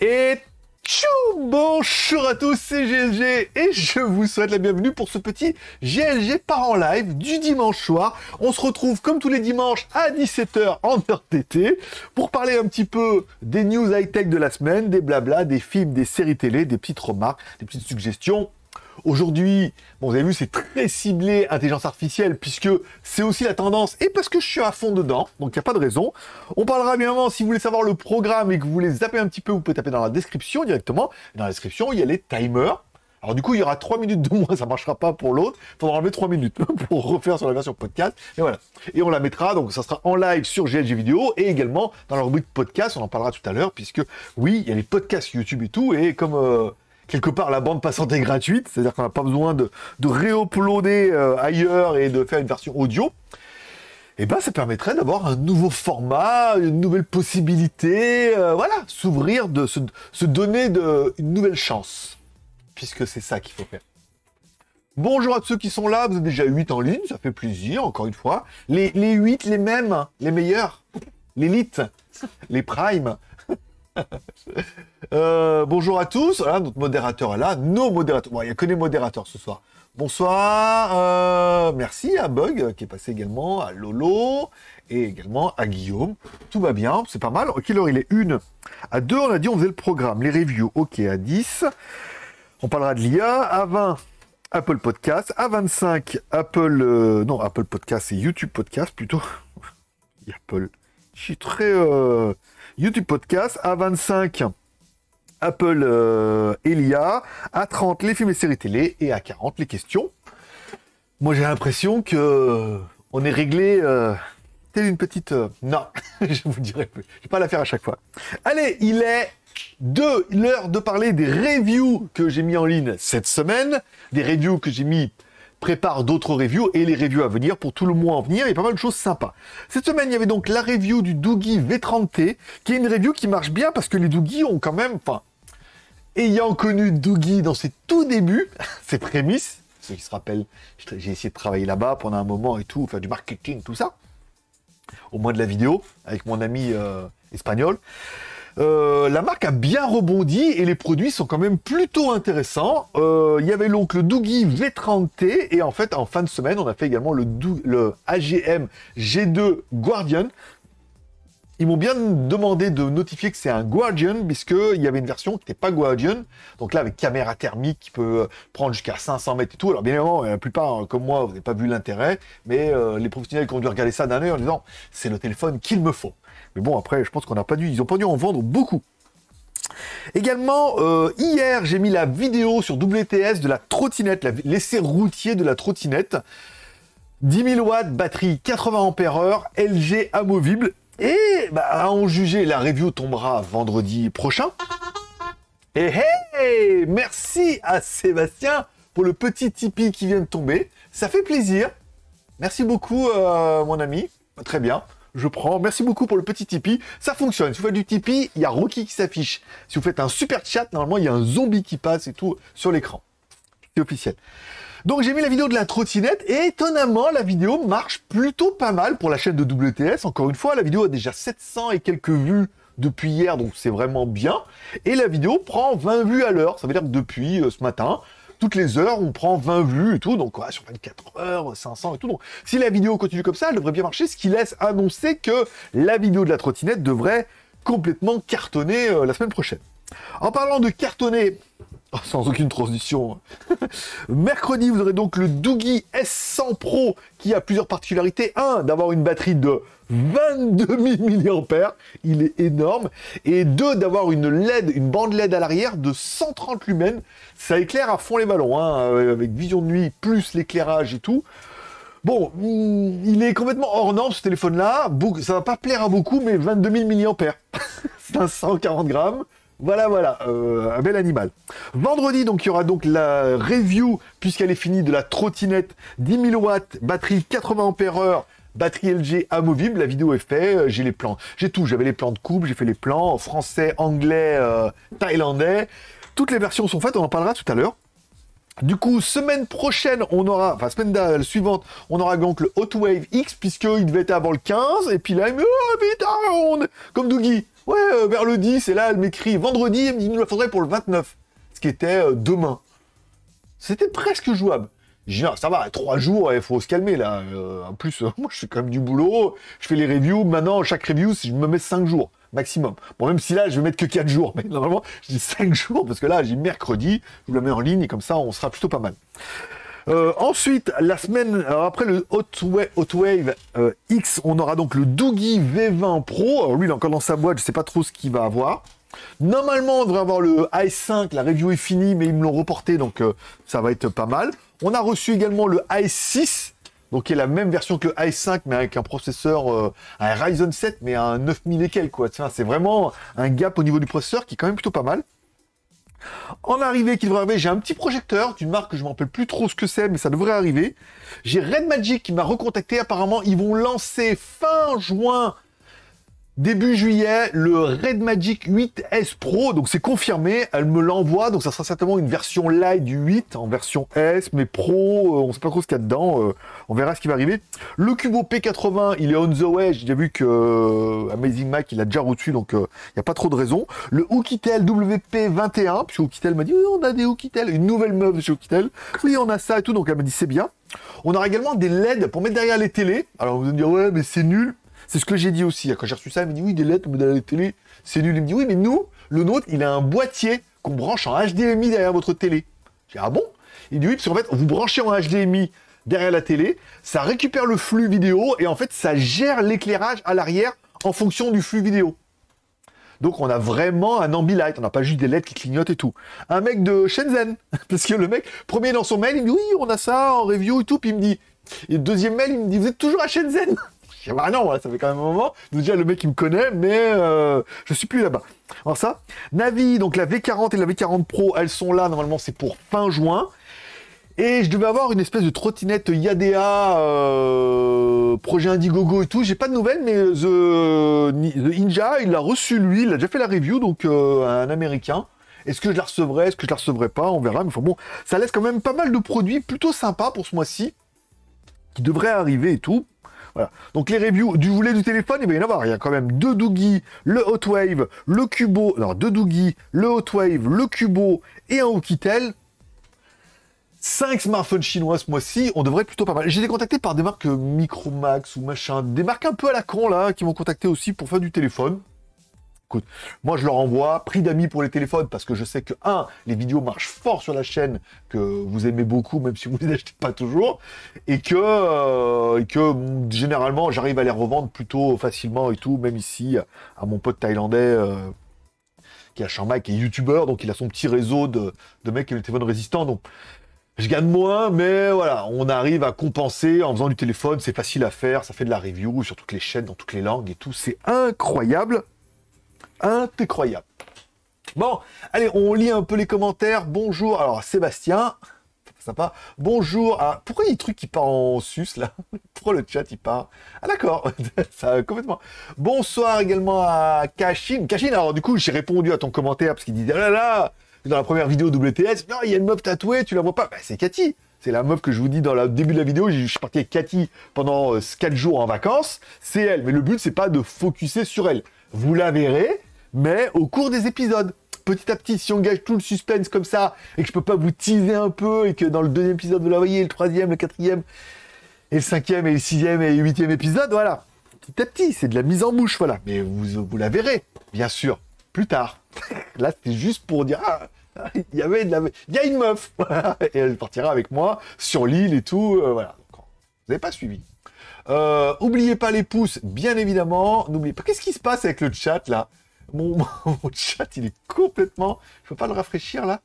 Et tchou Bonjour à tous, c'est GLG et je vous souhaite la bienvenue pour ce petit GLG part en live du dimanche soir. On se retrouve comme tous les dimanches à 17h en heure d'été pour parler un petit peu des news high-tech de la semaine, des blabla, des films, des séries télé, des petites remarques, des petites suggestions Aujourd'hui, vous avez vu, c'est très ciblé intelligence artificielle, puisque c'est aussi la tendance, et parce que je suis à fond dedans, donc il n'y a pas de raison. On parlera bien avant, si vous voulez savoir le programme et que vous voulez zapper un petit peu, vous pouvez taper dans la description directement. Dans la description, il y a les timers. Alors du coup, il y aura 3 minutes de moins, ça marchera pas pour l'autre. Il faudra enlever 3 minutes pour refaire sur la version podcast. Et voilà. Et on la mettra, donc ça sera en live sur GLG Vidéo et également dans la rubrique podcast, on en parlera tout à l'heure, puisque oui, il y a les podcasts YouTube et tout, et comme... Euh, quelque part, la bande passante est gratuite, c'est-à-dire qu'on n'a pas besoin de, de réuploader euh, ailleurs et de faire une version audio. Et eh ben, ça permettrait d'avoir un nouveau format, une nouvelle possibilité, euh, voilà, s'ouvrir, de se, donner de, une nouvelle chance, puisque c'est ça qu'il faut faire. Bonjour à tous ceux qui sont là, vous êtes déjà 8 en ligne, ça fait plaisir, encore une fois. Les, les 8, les mêmes, les meilleurs, l'élite, les primes, Euh, bonjour à tous. Hein, notre modérateur est là. Nos modérateurs. il n'y a que les modérateurs ce soir. Bonsoir. Euh, merci à Bug qui est passé également, à Lolo et également à Guillaume. Tout va bien. C'est pas mal. ok quelle il est Une. À deux, on a dit on faisait le programme. Les reviews, ok, à 10. On parlera de l'IA. À 20, Apple Podcast. À 25, Apple. Euh, non, Apple Podcast et YouTube Podcast plutôt. Apple. Je suis très. YouTube Podcast, à 25 Apple euh, Elia, à 30 les films et séries télé et à 40 les questions. Moi j'ai l'impression que euh, on est réglé euh, telle une petite. Euh, non, je vous dirai plus. Je vais pas la faire à chaque fois. Allez, il est 2, l'heure de parler des reviews que j'ai mis en ligne cette semaine, des reviews que j'ai mis prépare d'autres reviews et les reviews à venir pour tout le mois à venir. Il y a pas mal de choses sympas. Cette semaine, il y avait donc la review du Doogie V30T, qui est une review qui marche bien parce que les Doogie ont quand même, enfin, ayant connu Doogie dans ses tout débuts, ses prémices, ceux qui se rappellent, j'ai essayé de travailler là-bas pendant un moment et tout, faire du marketing, tout ça, au moins de la vidéo, avec mon ami euh, espagnol. Euh, la marque a bien rebondi et les produits sont quand même plutôt intéressants. Euh, il y avait donc le Doogie V30T et en fait en fin de semaine on a fait également le, AGM G2 Guardian. Ils m'ont bien demandé de notifier que c'est un Guardian, puisqu'il y avait une version qui n'était pas Guardian. Donc là, avec caméra thermique qui peut euh, prendre jusqu'à 500 mètres et tout. Alors bien évidemment, la plupart, hein, comme moi, vous n'avez pas vu l'intérêt, mais les professionnels qui ont dû regarder ça d'un en disant, c'est le téléphone qu'il me faut. Mais bon, après, je pense qu'on n'a pas dû, ils ont pas dû en vendre beaucoup. Également, euh, hier, j'ai mis la vidéo sur WTS de la trottinette, l'essai routier de la trottinette. 10 000 watts, batterie 80 Ah, LG amovible. Et bah, à en juger, la review tombera vendredi prochain. Et hey Merci à Sébastien pour le petit Tipeee qui vient de tomber. Ça fait plaisir. Merci beaucoup, euh, mon ami. Très bien je prends. Merci beaucoup pour le petit Tipeee. Ça fonctionne. Si vous faites du Tipeee, il y a Rocky qui s'affiche. Si vous faites un super chat, normalement, il y a un zombie qui passe et tout sur l'écran. C'est officiel. Donc j'ai mis la vidéo de la trottinette et étonnamment la vidéo marche plutôt pas mal pour la chaîne de WTS. Encore une fois, la vidéo a déjà 700 et quelques vues depuis hier, donc c'est vraiment bien. Et la vidéo prend 20 vues à l'heure, ça veut dire que depuis euh, ce matin, toutes les heures, on prend 20 vues et tout, donc ouais, sur 24 heures, 500 et tout. Donc, si la vidéo continue comme ça, elle devrait bien marcher, ce qui laisse annoncer que la vidéo de la trottinette devrait complètement cartonner euh, la semaine prochaine. En parlant de cartonner Ah, sans aucune transition. Mercredi, vous aurez donc le Doogie S100 Pro qui a plusieurs particularités. Un, d'avoir une batterie de 22 000 mAh, il est énorme. Et deux, d'avoir une LED, une bande LED à l'arrière de 130 lumens. Ça éclaire à fond les ballons, hein, euh, avec vision de nuit plus l'éclairage et tout. Bon, hmm, il est complètement hors norme ce téléphone-là. Ça va pas plaire à beaucoup, mais 22 000 mAh. C'est un 140 grammes. Voilà, voilà, euh, un bel animal. Vendredi, donc, il y aura donc la review, puisqu'elle est finie, de la trottinette 10 000 watts, batterie 80 Ah, batterie LG amovible, la vidéo est faite, euh, j'ai les plans, j'ai tout, j'avais les plans de coupe, j'ai fait les plans français, anglais, euh, thaïlandais. Toutes les versions sont faites, on en parlera tout à l'heure. Du coup, semaine prochaine, on aura, enfin semaine euh, suivante, on aura donc le Hot Wave X, puisqu'il devait être avant le 15, et puis là, il me dit, oh putain, comme Dougie, ouais, euh, vers le 10, et là, elle m'écrit vendredi, elle me dit, il nous la faudrait pour le 29, ce qui était euh, demain. C'était presque jouable. J'ai ah, ça va, trois jours, il faut se calmer là. en plus, moi je fais quand même du boulot, je fais les reviews, maintenant, chaque review, je me mets 5 jours maximum. Bon, même si là, je vais mettre que 4 jours, mais normalement, je dis 5 jours, parce que là, j'ai mercredi, je vous la mets en ligne, et comme ça, on sera plutôt pas mal. Euh, ensuite, la semaine après le Hot Wave euh, X, on aura donc le Doogie V20 Pro. lui, il est encore dans sa boîte, je ne sais pas trop ce qu'il va avoir. Normalement, on devrait avoir le i5, la review est finie, mais ils me l'ont reporté, donc euh, ça va être pas mal. On a reçu également le i6, donc qui est la même version que i5, mais avec un processeur, euh, un Ryzen 7, mais un 9000 et quoi. c'est vraiment un gap au niveau du processeur qui est quand même plutôt pas mal. En arrivée qui devrait arriver, j'ai un petit projecteur d'une marque que je m'en rappelle plus trop ce que c'est, mais ça devrait arriver. J'ai Red Magic qui m'a recontacté. Apparemment, ils vont lancer fin juin Début juillet, le Red Magic 8S Pro, donc c'est confirmé, elle me l'envoie, donc ça sera certainement une version light du 8 en version S, mais Pro, euh, on sait pas trop ce qu'il y a dedans, euh, on verra ce qui va arriver. Le Cubo P80, il est on the way, j'ai déjà vu que euh, Amazing Mac, il a déjà reçu, donc il n'y a pas trop de raison. Le Oukitel WP21, puis Oukitel m'a dit, oui, on a des Oukitel, une nouvelle meuf de chez Oukitel, oui, on a ça et tout, donc elle m'a dit, c'est bien. On aura également des LED pour mettre derrière les télés. Alors vous allez me dire, ouais, mais c'est nul. C'est ce que j'ai dit aussi. Quand j'ai reçu ça, il me dit oui, des lettres, mais dans la télé, c'est nul. Il me dit oui, mais nous, le nôtre, il a un boîtier qu'on branche en HDMI derrière votre télé. J'ai dit ah bon Il dit oui, parce qu'en fait, vous branchez en HDMI derrière la télé, ça récupère le flux vidéo et en fait, ça gère l'éclairage à l'arrière en fonction du flux vidéo. Donc on a vraiment un ambilight, on n'a pas juste des lettres qui clignotent et tout. Un mec de Shenzhen, parce que le mec, premier dans son mail, il me dit oui, on a ça en review et tout, puis il me dit, et deuxième mail, il me dit vous êtes toujours à Shenzhen ah non, ça fait quand même un moment. déjà, le mec, il me connaît, mais euh, je suis plus là-bas. Alors ça, Navi, donc la V40 et la V40 Pro, elles sont là, normalement, c'est pour fin juin. Et je devais avoir une espèce de trottinette Yadea, euh, projet Indiegogo et tout. J'ai pas de nouvelles, mais The, Ninja, il l'a reçu lui, il a déjà fait la review, donc euh, un américain. Est-ce que je la recevrai, est-ce que je la recevrai pas, on verra. Mais bon, ça laisse quand même pas mal de produits plutôt sympas pour ce mois-ci, qui devraient arriver et tout. Donc les reviews du volet du téléphone, eh il y en avoir. Il y a quand même deux Doogie, le Hotwave, le Cubo, Alors deux Doogie, le Hotwave, le Cubo et un Oukitel. Cinq smartphones chinois ce mois-ci, on devrait plutôt pas mal. J'ai été contacté par des marques Micromax ou machin, des marques un peu à la con là, hein, qui m'ont contacté aussi pour faire du téléphone. Moi, je leur envoie prix d'amis pour les téléphones parce que je sais que, un, les vidéos marchent fort sur la chaîne, que vous aimez beaucoup, même si vous ne pas toujours, et que, euh, que généralement, j'arrive à les revendre plutôt facilement et tout, même ici, à mon pote thaïlandais. Euh, qui a à et qui est youtubeur, donc il a son petit réseau de, mecs qui ont des téléphones résistants. Donc je gagne moins, mais voilà, on arrive à compenser en faisant du téléphone, c'est facile à faire, ça fait de la review sur toutes les chaînes, dans toutes les langues et tout, c'est incroyable incroyable. Bon, allez, on lit un peu les commentaires. Bonjour, alors Sébastien, sympa. Bonjour à... Pourquoi il y a qui part en sus, là Pourquoi le chat, il part Ah, d'accord, ça complètement... Bonsoir également à kachin kachin alors du coup, j'ai répondu à ton commentaire, parce qu'il dit, oh là là, dans la première vidéo WTS, il y a une meuf tatouée, tu la vois pas bah, c'est Cathy c'est la meuf que je vous dis dans le début de la vidéo. Je suis parti avec Cathy pendant euh, quatre jours en vacances. C'est elle. Mais le but, c'est pas de focuser sur elle. Vous la verrez mais au cours des épisodes. Petit à petit, si on gâche tout le suspense comme ça, et que je peux pas vous teaser un peu, et que dans le deuxième épisode, vous la voyez, le troisième, le quatrième, et le cinquième, et le sixième, et le huitième épisode, voilà. Petit à petit, c'est de la mise en bouche, voilà. Mais vous, la verrez, bien sûr, plus tard. Là, c'était juste pour dire, ah, il y avait Il y a une meuf Et elle partira avec moi sur l'île et tout, euh, voilà. vous n'avez pas suivi. Euh, oubliez pas les pouces, bien évidemment. N'oubliez pas. Qu'est-ce qui se passe avec le chat, là Mon, chat, il est complètement. Je peux pas le rafraîchir là.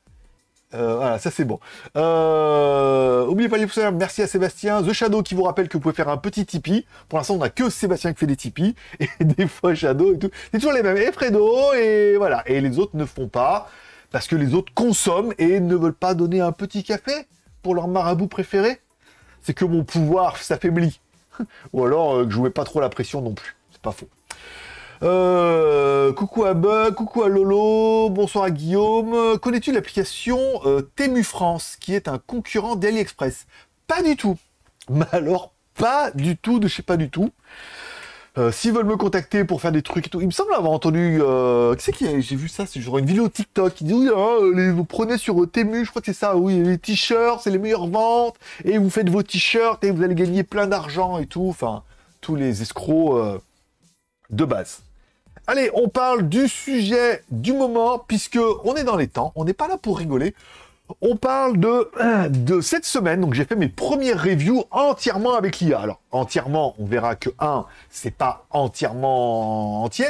Euh, voilà, ça c'est bon. Euh, oubliez pas les pouces, merci à Sébastien. The Shadow qui vous rappelle que vous pouvez faire un petit Tipeee. Pour l'instant, on n'a que Sébastien qui fait des Tipeee. Et des fois Shadow et tout. C'est toujours les mêmes. Et Fredo, et voilà. Et les autres ne font pas. Parce que les autres consomment et ne veulent pas donner un petit café pour leur marabout préféré. C'est que mon pouvoir s'affaiblit. Ou alors euh, que je ne pas trop la pression non plus. C'est pas faux. Euh, coucou à Bug, coucou à Lolo, bonsoir à Guillaume. Connais-tu l'application euh, Temu France, qui est un concurrent d'AliExpress Pas du tout. Mais alors, pas du tout, de chez pas du tout. Euh, s'ils veulent me contacter pour faire des trucs et tout, il me semble avoir entendu. qui c'est qui a... J'ai vu ça, c'est genre une vidéo TikTok qui dit oui, hein, vous prenez sur Temu, je crois que c'est ça, oui, les t-shirts, c'est les meilleures ventes, et vous faites vos t-shirts et vous allez gagner plein d'argent et tout. Enfin, tous les escrocs de base. Allez, on parle du sujet du moment, puisque on est dans les temps, on n'est pas là pour rigoler. On parle de, cette semaine, donc j'ai fait mes premières reviews entièrement avec l'IA. Alors, entièrement, on verra que 1, c'est pas entièrement entier,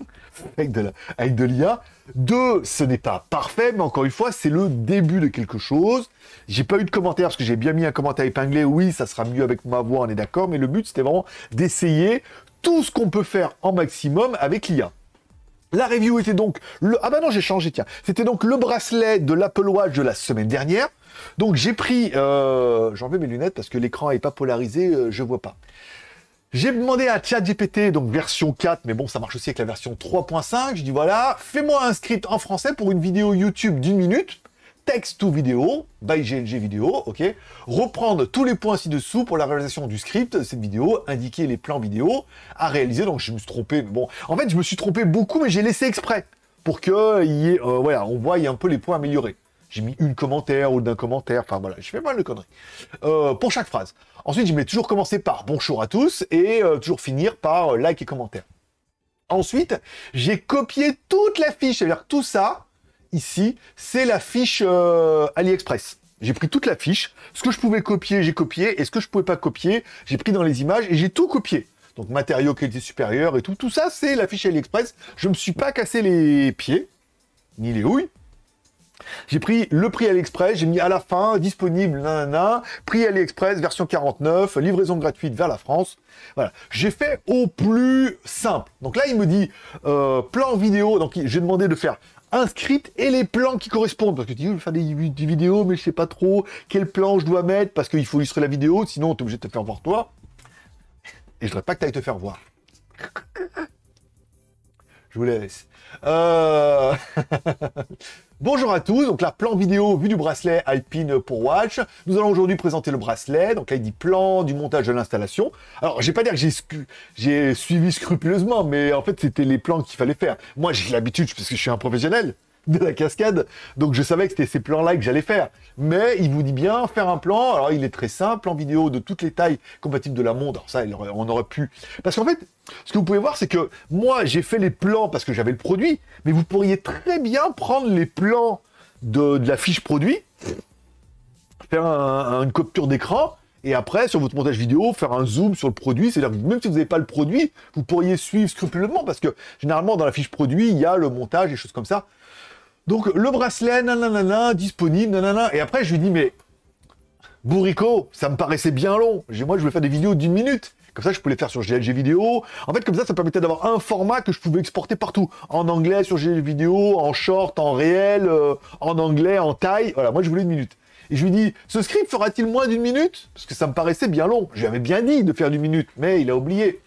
avec de, l'IA. Deux, ce n'est pas parfait, mais encore une fois, c'est le début de quelque chose. J'ai pas eu de commentaire parce que j'ai bien mis un commentaire épinglé. Oui, ça sera mieux avec ma voix, on est d'accord, mais le but c'était vraiment d'essayer tout ce qu'on peut faire en maximum avec l'IA. La review était donc le... Ah bah non, j'ai changé, tiens. C'était donc le bracelet de l'Apple Watch de la semaine dernière. Donc j'ai pris... Euh, j'en J'enlève mes lunettes parce que l'écran n'est pas polarisé, je euh, je vois pas. J'ai demandé à ChatGPT, donc version 4, mais bon, ça marche aussi avec la version 3.5. Je dis voilà, fais-moi un script en français pour une vidéo YouTube d'une minute texte ou vidéo, by GLG vidéo, ok Reprendre tous les points ci-dessous pour la réalisation du script de cette vidéo, indiquer les plans vidéo à réaliser. Donc je me suis trompé, bon, en fait je me suis trompé beaucoup, mais j'ai laissé exprès pour que euh, y ait, euh, voilà, on voit un peu les points améliorés. J'ai mis une commentaire ou d'un commentaire, enfin voilà, je fais mal de conneries. Euh, pour chaque phrase. Ensuite, je mets toujours commencer par bonjour à tous et toujours finir par like et commentaire. Ensuite, j'ai copié toute la fiche, c'est-à-dire tout ça, ici, c'est la fiche euh, AliExpress. J'ai pris toute la fiche. Ce que je pouvais copier, j'ai copié. Et ce que je pouvais pas copier, j'ai pris dans les images et j'ai tout copié. Donc matériaux qualité supérieure et tout. Tout ça, c'est la fiche AliExpress. Je me suis pas cassé les pieds, ni les houilles. J'ai pris le prix AliExpress, j'ai mis à la fin, disponible, nanana, prix AliExpress, version 49, livraison gratuite vers la France. Voilà, j'ai fait au plus simple. Donc là, il me dit euh, plan vidéo, donc j'ai demandé de faire un et les plans qui correspondent. Parce que tu dis, oh, je vais faire des, vidéos, mais je sais pas trop quel plan je dois mettre parce qu'il faut illustrer la vidéo, sinon tu es obligé de te faire voir toi. Et je voudrais pas que tu ailles te faire voir. Je vous laisse. Euh, Bonjour à tous, donc la plan vidéo vue du bracelet Alpine pour Watch. Nous allons aujourd'hui présenter le bracelet, donc là il dit plan du montage de l'installation. Alors j'ai pas dire que j'ai suivi scrupuleusement, mais en fait c'était les plans qu'il fallait faire. Moi j'ai l'habitude, parce que je suis un professionnel, de la cascade. Donc je savais que c'était ces plans-là que j'allais faire. Mais il vous dit bien faire un plan. Alors il est très simple en vidéo de toutes les tailles compatibles de la montre. ça, on aurait pu. Parce qu'en fait, ce que vous pouvez voir, c'est que moi j'ai fait les plans parce que j'avais le produit, mais vous pourriez très bien prendre les plans de, la fiche produit, faire une capture d'écran. Et après, sur votre montage vidéo, faire un zoom sur le produit, c'est-à-dire même si vous n'avez pas le produit, vous pourriez suivre scrupuleusement, parce que généralement, dans la fiche produit, il y a le montage et choses comme ça. Donc le bracelet, nanana, disponible, nanana. Et après, je lui dis, mais Bourrico, ça me paraissait bien long. moi, je voulais faire des vidéos d'une minute. Comme ça, je pouvais faire sur GLG vidéo. En fait, comme ça, ça permettait d'avoir un format que je pouvais exporter partout. En anglais sur GLG vidéo, en short, en réel, euh, en anglais, en taille. Voilà, moi, je voulais une minute. Et je lui dis, ce script fera-t-il moins d'une minute Parce que ça me paraissait bien long. Je lui avais bien dit de faire une minute, mais il a oublié.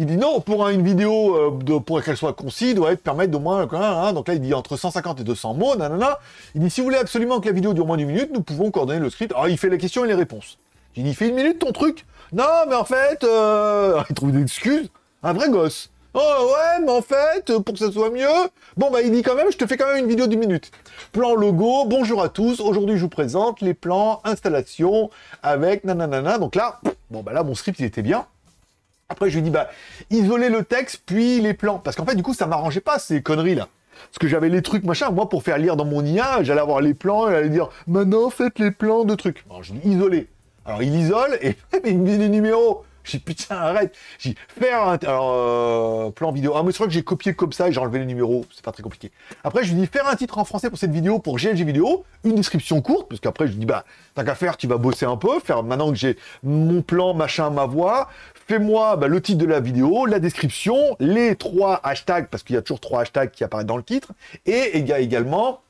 Il dit non, pour une vidéo, euh, de, pour qu'elle soit concise, doit être permettre d'au moins. Hein, hein. donc là, il dit entre 150 et 200 mots, nanana. Il dit si vous voulez absolument que la vidéo dure moins d'une minute, nous pouvons coordonner le script. Alors ah, il fait les questions et les réponses. J'ai dit fais une minute ton truc. Non, mais en fait, euh, il trouve des excuses. Un vrai gosse. Oh ouais, mais en fait, euh, pour que ça soit mieux, bon bah il dit quand même, je te fais quand même une vidéo d'une minute. Plan logo, bonjour à tous, aujourd'hui je vous présente les plans, installation, avec nanana. Donc là, bon bah là mon script il était bien. Après, je lui dis, bah, isoler le texte, puis les plans. Parce qu'en fait, du coup, ça m'arrangeait pas, ces conneries, là. Parce que j'avais les trucs, machin. Moi, pour faire lire dans mon IA, j'allais avoir les plans, et j'allais dire, maintenant, bah faites les plans de trucs. Alors, je dis, Isolez. » Alors, il isole, et il me dit les numéros. Je dis, putain, arrête. dis « faire un alors, euh, plan vidéo. Ah, mais c'est vrai que j'ai copié comme ça et j'ai enlevé les numéros. C'est pas très compliqué. Après, je lui dis, faire un titre en français pour cette vidéo, pour GLG vidéo, une description courte, parce qu'après, je lui dis, bah, t'as qu'à faire, tu vas bosser un peu, faire maintenant que j'ai mon plan, machin, ma voix, Fais-moi bah, le titre de la vidéo, la description, les trois hashtags, parce qu'il y a toujours trois hashtags qui apparaissent dans le titre, et il y a également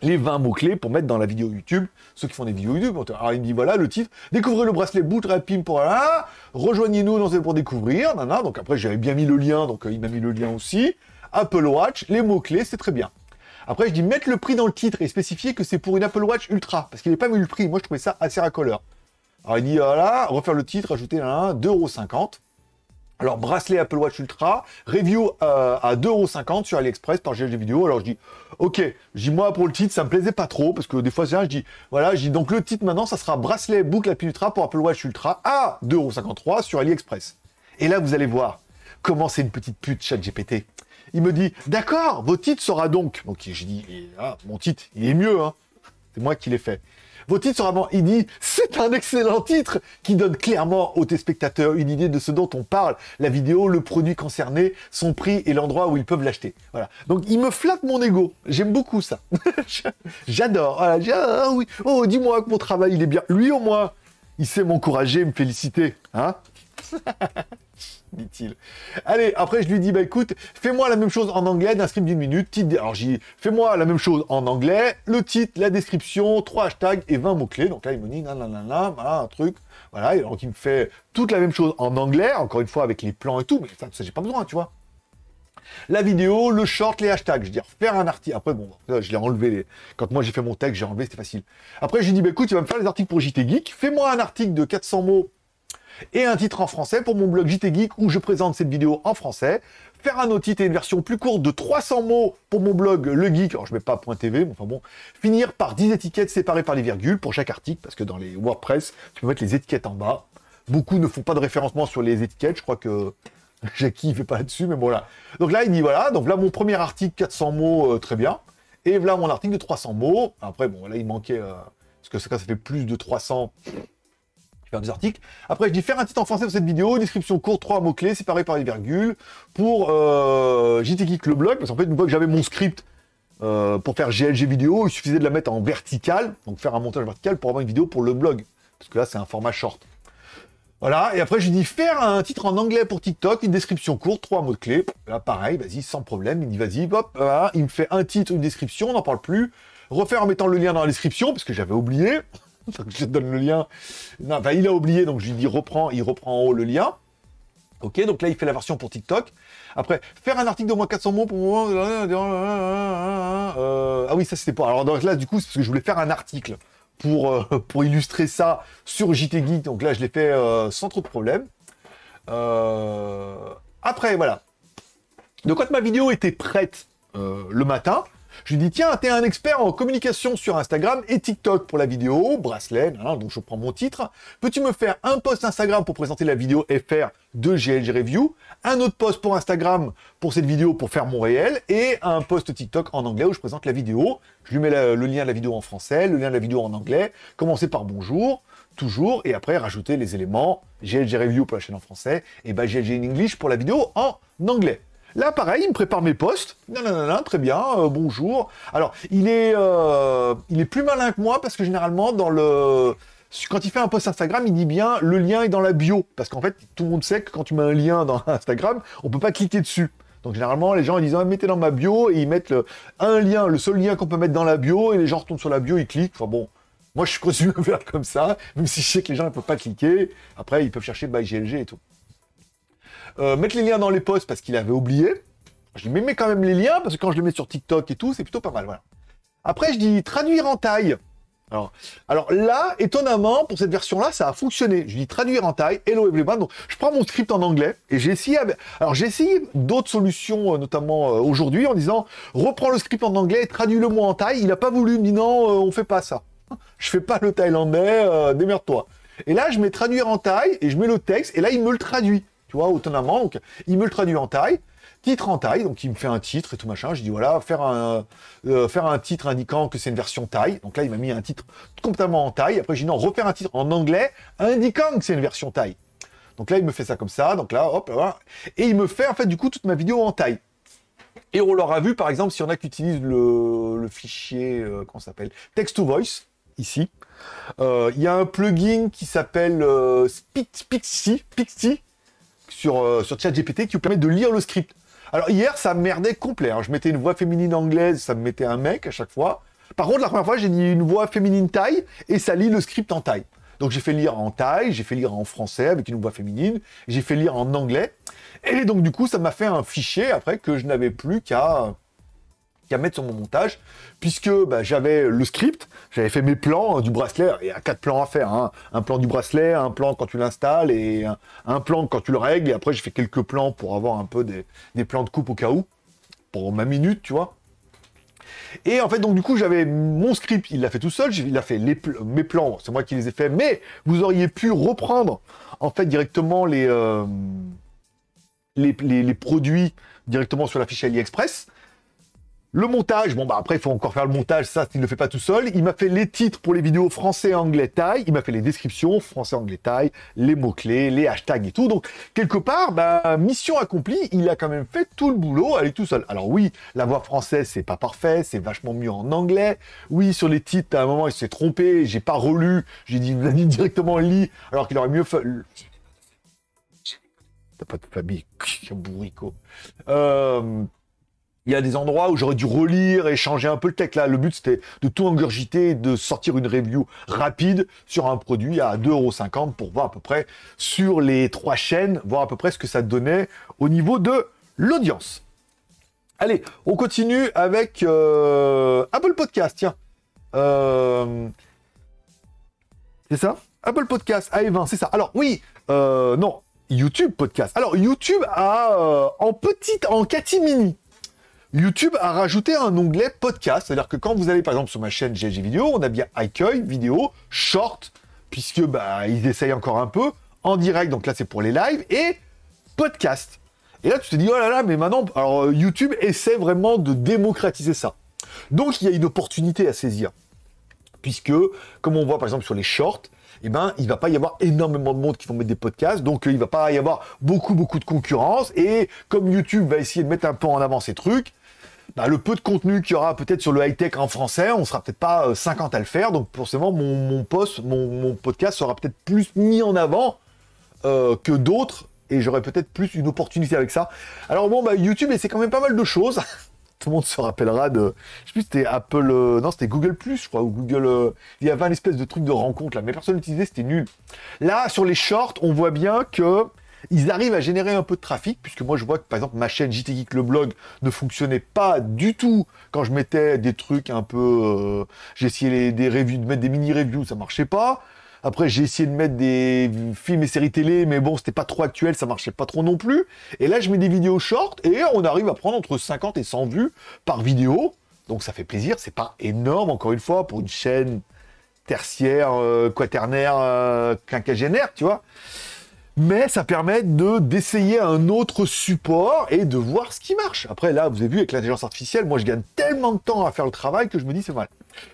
les 20 mots-clés pour mettre dans la vidéo YouTube. Ceux qui font des vidéos YouTube, alors il me dit voilà le titre, découvrez le bracelet Boot pour là, rejoignez-nous dans pour découvrir, nana. Donc après j'avais bien mis le lien, donc euh, il m'a mis le lien aussi. Apple Watch, les mots-clés, c'est très bien. Après, je dis mettre le prix dans le titre et spécifier que c'est pour une Apple Watch Ultra, parce qu'il n'est pas mis le prix. Moi, je trouvais ça assez racoleur. Alors il dit, voilà, ah le titre, ajouter un 2,50€. Alors, bracelet Apple Watch Ultra, review euh, à 2,50€ sur AliExpress par GLG Vidéo. Alors, je dis, ok, je dis, moi, pour le titre, ça me plaisait pas trop, parce que des fois, je dis, voilà, je dis, donc le titre maintenant, ça sera bracelet boucle Apple Ultra pour Apple Watch Ultra à 2,53€ sur AliExpress. Et là, vous allez voir comment c'est une petite pute, chat GPT. Il me dit, d'accord, vos titre sera donc. Donc, je dis, mon titre, il est mieux, hein. C'est moi qui l'ai fait. Vos titres sont vraiment... il dit, c'est un excellent titre qui donne clairement aux téléspectateurs une idée de ce dont on parle, la vidéo, le produit concerné, son prix et l'endroit où ils peuvent l'acheter. Voilà. Donc il me flatte mon ego. J'aime beaucoup ça. J'adore. Ah oui. Oh, dis-moi que mon travail il est bien. Lui au moins, il sait m'encourager, me féliciter, hein dit-il. Allez, après je lui dis, bah écoute, fais-moi la même chose en anglais d'un script d'une minute. Titre, alors j'ai fais-moi la même chose en anglais, le titre, la description, trois hashtags et 20 mots-clés. Donc là, il me dit, nanana, voilà, un truc. Voilà, et donc il me fait toute la même chose en anglais, encore une fois avec les plans et tout, mais ça, j'ai pas besoin, tu vois. La vidéo, le short, les hashtags. Je veux dire, faire un article. Après, bon, je l'ai enlevé. Les... Quand moi j'ai fait mon texte, j'ai enlevé, c'était facile. Après, je lui dis, bah écoute, tu vas me faire les articles pour JT Geek. Fais-moi un article de 400 mots et un titre en français pour mon blog JT Geek où je présente cette vidéo en français. Faire un autre titre et une version plus courte de 300 mots pour mon blog Le Geek, alors je mets pas .tv, mais enfin bon. Finir par 10 étiquettes séparées par les virgules pour chaque article, parce que dans les WordPress, tu peux mettre les étiquettes en bas. Beaucoup ne font pas de référencement sur les étiquettes, je crois que Jackie ne fait pas là-dessus, mais voilà. Donc là, il dit voilà, donc là, mon premier article, 400 mots, euh, très bien. Et là, mon article de 300 mots. Après, bon, là, il manquait... Euh, parce que ça fait plus de 300, des articles. Après, je dis faire un titre en français pour cette vidéo, description courte, trois mots-clés, séparés par les virgules, pour j'étais euh, JT le blog, parce qu'en fait, une fois que j'avais mon script euh, pour faire GLG vidéo, il suffisait de la mettre en vertical, donc faire un montage vertical pour avoir une vidéo pour le blog, parce que là, c'est un format short. Voilà, et après je dis faire un titre en anglais pour TikTok, une description courte, trois mots clés. Là pareil, vas-y, sans problème, il dit vas-y, hop, il me fait un titre, une description, on n'en parle plus. Refaire en mettant le lien dans la description, parce que j'avais oublié je donne le lien. Non, il a oublié, donc je lui dis reprends, il reprend en haut le lien. Ok, donc là, il fait la version pour TikTok. Après, faire un article de moins 400 mots pour moi. Euh, euh, ah oui, ça, c'était pas. Alors là, du coup, c'est parce que je voulais faire un article pour, euh, pour illustrer ça sur JT Donc là, je l'ai fait sans trop de problème. Après, voilà. Donc, quand ma vidéo était prête le matin, je lui dis, tiens, t'es un expert en communication sur Instagram et TikTok pour la vidéo, bracelet, donc je prends mon titre. Peux-tu me faire un post Instagram pour présenter la vidéo FR de GLG Review, un autre post pour Instagram pour cette vidéo pour faire mon réel, et un post TikTok en anglais où je présente la vidéo. Je lui mets le lien de la vidéo en français, le lien de la vidéo en anglais, commencer par bonjour, toujours, et après rajouter les éléments GLG Review pour la chaîne en français, et bah ben GLG in English pour la vidéo en anglais. Là, pareil, il me prépare mes postes. très bien, euh, bonjour. Alors, il est, euh, il est plus malin que moi parce que généralement, dans le... quand il fait un post Instagram, il dit bien le lien est dans la bio. Parce qu'en fait, tout le monde sait que quand tu mets un lien dans Instagram, on peut pas cliquer dessus. Donc généralement, les gens ils disent ah, mettez dans ma bio et ils mettent un lien, le seul lien qu'on peut mettre dans la bio et les gens retournent sur la bio, ils cliquent. Enfin bon, moi je continue à faire comme ça, même si je sais que les gens ne peuvent pas cliquer. Après, ils peuvent chercher by GLG et tout. Euh, mettre les liens dans les posts parce qu'il avait oublié. Je lui mets quand même les liens parce que quand je les mets sur TikTok et tout, c'est plutôt pas mal. Voilà. Après, je dis traduire en taille. Alors, là, étonnamment, pour cette version-là, ça a fonctionné. Je dis traduire en taille, hello everyone. Donc, je prends mon script en anglais et j'ai essayé. Alors, d'autres solutions, euh, notamment euh, aujourd'hui, en disant reprends le script en anglais, traduis-le-moi en taille. Il n'a pas voulu, il me dit non, on fait pas ça. Je fais pas le thaïlandais, démerde-toi. Et là, je mets traduire en taille et je mets le texte et là, il me le traduit tu Donc, il me le traduit en taille, titre en taille, donc il me fait un titre et tout machin. Je dis voilà, faire un, euh, faire un titre indiquant que c'est une version taille. Donc là, il m'a mis un titre complètement en taille. Après, j'ai dit non, refaire un titre en anglais indiquant que c'est une version taille. Donc là, il me fait ça comme ça. Donc là, hop, et il me fait en fait du coup toute ma vidéo en taille. Et on l'aura vu, par exemple, si on a qui le, fichier, qu'on euh, s'appelle Text to Voice, ici. Euh, il y a un plugin qui s'appelle euh, Pixie, Pixie, sur, euh, sur ChatGPT qui vous permet de lire le script. Alors hier, ça merdait complet. Hein. Je mettais une voix féminine anglaise, ça me mettait un mec à chaque fois. Par contre, la première fois, j'ai dit une voix féminine taille et ça lit le script en taille. Donc j'ai fait lire en taille, j'ai fait lire en français avec une voix féminine, j'ai fait lire en anglais. Et donc du coup, ça m'a fait un fichier après que je n'avais plus qu'à qu'à mettre sur mon montage, puisque bah, j'avais le script, j'avais fait mes plans euh, du bracelet, il y a quatre plans à faire, hein. un plan du bracelet, un plan quand tu l'installes, et un, plan quand tu le règles, et après j'ai fait quelques plans pour avoir un peu des, plans de coupe au cas où, pour ma minute, tu vois. Et en fait, donc du coup, j'avais mon script, il l'a fait tout seul, il a fait mes plans, c'est moi qui les ai fait mais vous auriez pu reprendre, en fait, directement les... Euh, les, produits directement sur la fiche AliExpress. Le montage, bon bah après il faut encore faire le montage, ça il ne le fait pas tout seul. Il m'a fait les titres pour les vidéos français, anglais, taille. Il m'a fait les descriptions français, anglais, taille, les mots-clés, les hashtags et tout. Donc quelque part, bah, mission accomplie, il a quand même fait tout le boulot, elle tout seul. Alors oui, la voix française c'est pas parfait, c'est vachement mieux en anglais. Oui, sur les titres, à un moment il s'est trompé, j'ai pas relu, j'ai dit, dit directement lit, alors qu'il aurait mieux fait... T'as pas de famille, bourrico. Euh il y a des endroits où j'aurais dû relire et changer un peu le texte. Là, le but, c'était de tout engurgiter, de sortir une review rapide sur un produit à 2,50€ pour voir à peu près sur les trois chaînes, voir à peu près ce que ça donnait au niveau de l'audience. Allez, on continue avec euh, Apple Podcast, tiens. Euh, c'est ça Apple Podcast, a 20 c'est ça. Alors oui, euh, non, YouTube Podcast. Alors YouTube a en petite, en catimini, YouTube a rajouté un onglet podcast. C'est-à-dire que quand vous allez, par exemple, sur ma chaîne GG Vidéo, on a bien accueil, vidéo, short, puisque bah, ils essayent encore un peu, en direct, donc là c'est pour les lives, et podcast. Et là tu te dis, oh là là, mais maintenant, euh, YouTube essaie vraiment de démocratiser ça. Donc il y a une opportunité à saisir. Puisque, comme on voit par exemple sur les shorts, eh ben, il va pas y avoir énormément de monde qui vont mettre des podcasts, donc il euh, il va pas y avoir beaucoup, beaucoup de concurrence. Et comme YouTube va essayer de mettre un peu en avant ces trucs, bah, le peu de contenu qu'il y aura peut-être sur le high-tech en français, on sera peut-être pas 50 euh, à le faire, donc forcément mon, mon post, mon, podcast sera peut-être plus mis en avant euh, que d'autres, et j'aurai peut-être plus une opportunité avec ça. Alors bon, bah, YouTube, et c'est quand même pas mal de choses. Tout le monde se rappellera de, je sais plus, c'était Apple, euh, non, c'était Google Plus, je crois, ou Google. il y avait un espèce de truc de rencontre là, mais personne l'utilisait, c'était nul. Là, sur les shorts, on voit bien que ils arrivent à générer un peu de trafic, puisque moi je vois que par exemple ma chaîne JT Geek, le blog, ne fonctionnait pas du tout quand je mettais des trucs un peu... Euh, j'ai essayé des reviews, de mettre des mini-reviews, ça marchait pas. Après, j'ai essayé de mettre des films et séries télé, mais bon, c'était pas trop actuel, ça marchait pas trop non plus. Et là, je mets des vidéos short et on arrive à prendre entre 50 et 100 vues par vidéo. Donc ça fait plaisir, c'est pas énorme, encore une fois, pour une chaîne tertiaire, euh, quaternaire, euh, quinquagénaire, tu vois mais ça permet de d'essayer un autre support et de voir ce qui marche. Après, là, vous avez vu, avec l'intelligence artificielle, moi, je gagne tellement de temps à faire le travail que je me dis, c'est mal.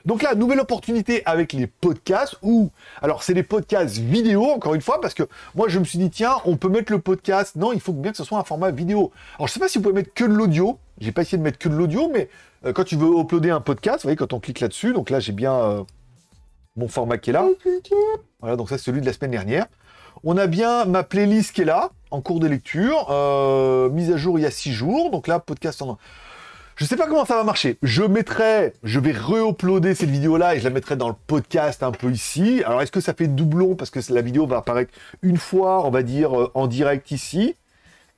Donc là, nouvelle opportunité avec les podcasts ou alors c'est les podcasts vidéo encore une fois parce que moi je me suis dit tiens on peut mettre le podcast non il faut bien que ce soit un format vidéo. Alors je sais pas si vous pouvez mettre que de l'audio. J'ai pas essayé de mettre que de l'audio mais euh, quand tu veux uploader un podcast, vous voyez quand on clique là-dessus donc là j'ai bien euh, mon format qui est là. Voilà donc ça c'est celui de la semaine dernière. On a bien ma playlist qui est là, en cours de lecture, euh, mise à jour il y a six jours. Donc là, podcast en... Je sais pas comment ça va marcher. Je mettrai, je vais re-uploader cette vidéo-là et je la mettrai dans le podcast un peu ici. Alors est-ce que ça fait doublon parce que la vidéo va apparaître une fois, on va dire, euh, en direct ici,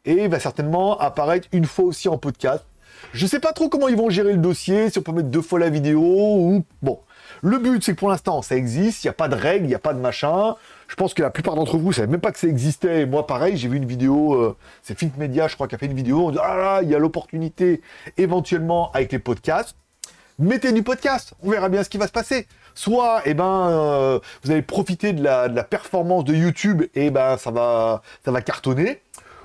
et va certainement apparaître une fois aussi en podcast. Je ne sais pas trop comment ils vont gérer le dossier, si on peut mettre deux fois la vidéo ou bon. Le but, c'est que pour l'instant, ça existe, il n'y a pas de règles, il n'y a pas de machin. Je pense que la plupart d'entre vous ne savaient même pas que ça existait. moi, pareil, j'ai vu une vidéo, euh, c'est Fint Media, je crois, qui a fait une vidéo. dit, ah là, il y a l'opportunité, éventuellement, avec les podcasts. Mettez du podcast, on verra bien ce qui va se passer. Soit, eh ben, euh, vous allez profiter de la, de la, performance de YouTube, et ben, ça va, ça va cartonner.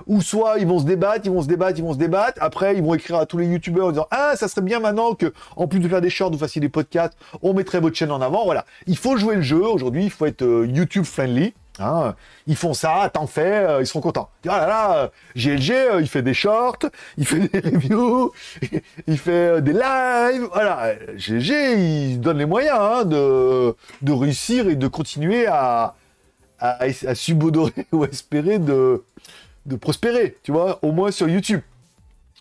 Ou soit ils vont se débattre, ils vont se débattre, ils vont se débattre. Après, ils vont écrire à tous les youtubeurs en disant Ah, ça serait bien maintenant que, en plus de faire des shorts, vous fassiez des podcasts, on mettrait votre chaîne en avant. Voilà. Il faut jouer le jeu. Aujourd'hui, il faut être euh, YouTube friendly. Hein. ils font ça, tant fait, euh, ils seront contents. Voilà, ah là là, GLG, euh, il fait des shorts, il fait des reviews, il fait des lives, voilà. GLG, il donne les moyens hein, de, réussir et de continuer à, à subodorer ou à espérer de, de prospérer, tu vois, au moins sur YouTube.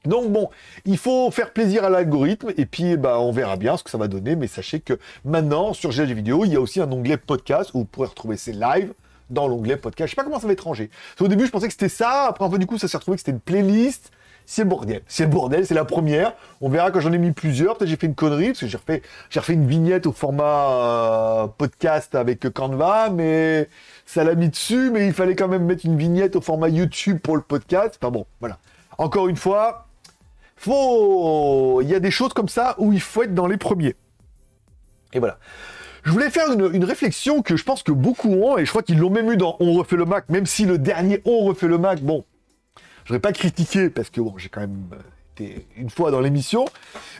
Donc bon, il faut faire plaisir à l'algorithme et puis bah, on verra bien ce que ça va donner. Mais sachez que maintenant, sur GG Vidéo, il y a aussi un onglet podcast où vous pourrez retrouver ces lives dans l'onglet podcast. Je sais pas comment ça va être rangé. Au début, je pensais que c'était ça. Après, un peu du coup, ça s'est retrouvé que c'était une playlist. C'est bordel. C'est bordel. C'est la première. On verra quand j'en ai mis plusieurs. Peut-être j'ai fait une connerie parce que j'ai refait, j'ai refait une vignette au format euh, podcast avec Canva, mais ça l'a mis dessus, mais il fallait quand même mettre une vignette au format YouTube pour le podcast. Enfin bon, voilà. Encore une fois, faut... il y a des choses comme ça où il faut être dans les premiers. Et voilà. Je voulais faire une, réflexion que je pense que beaucoup ont, et je crois qu'ils l'ont même eu dans On refait le Mac, même si le dernier On refait le Mac, bon, je n'aurais pas critiqué, parce que bon, j'ai quand même euh, une fois dans l'émission.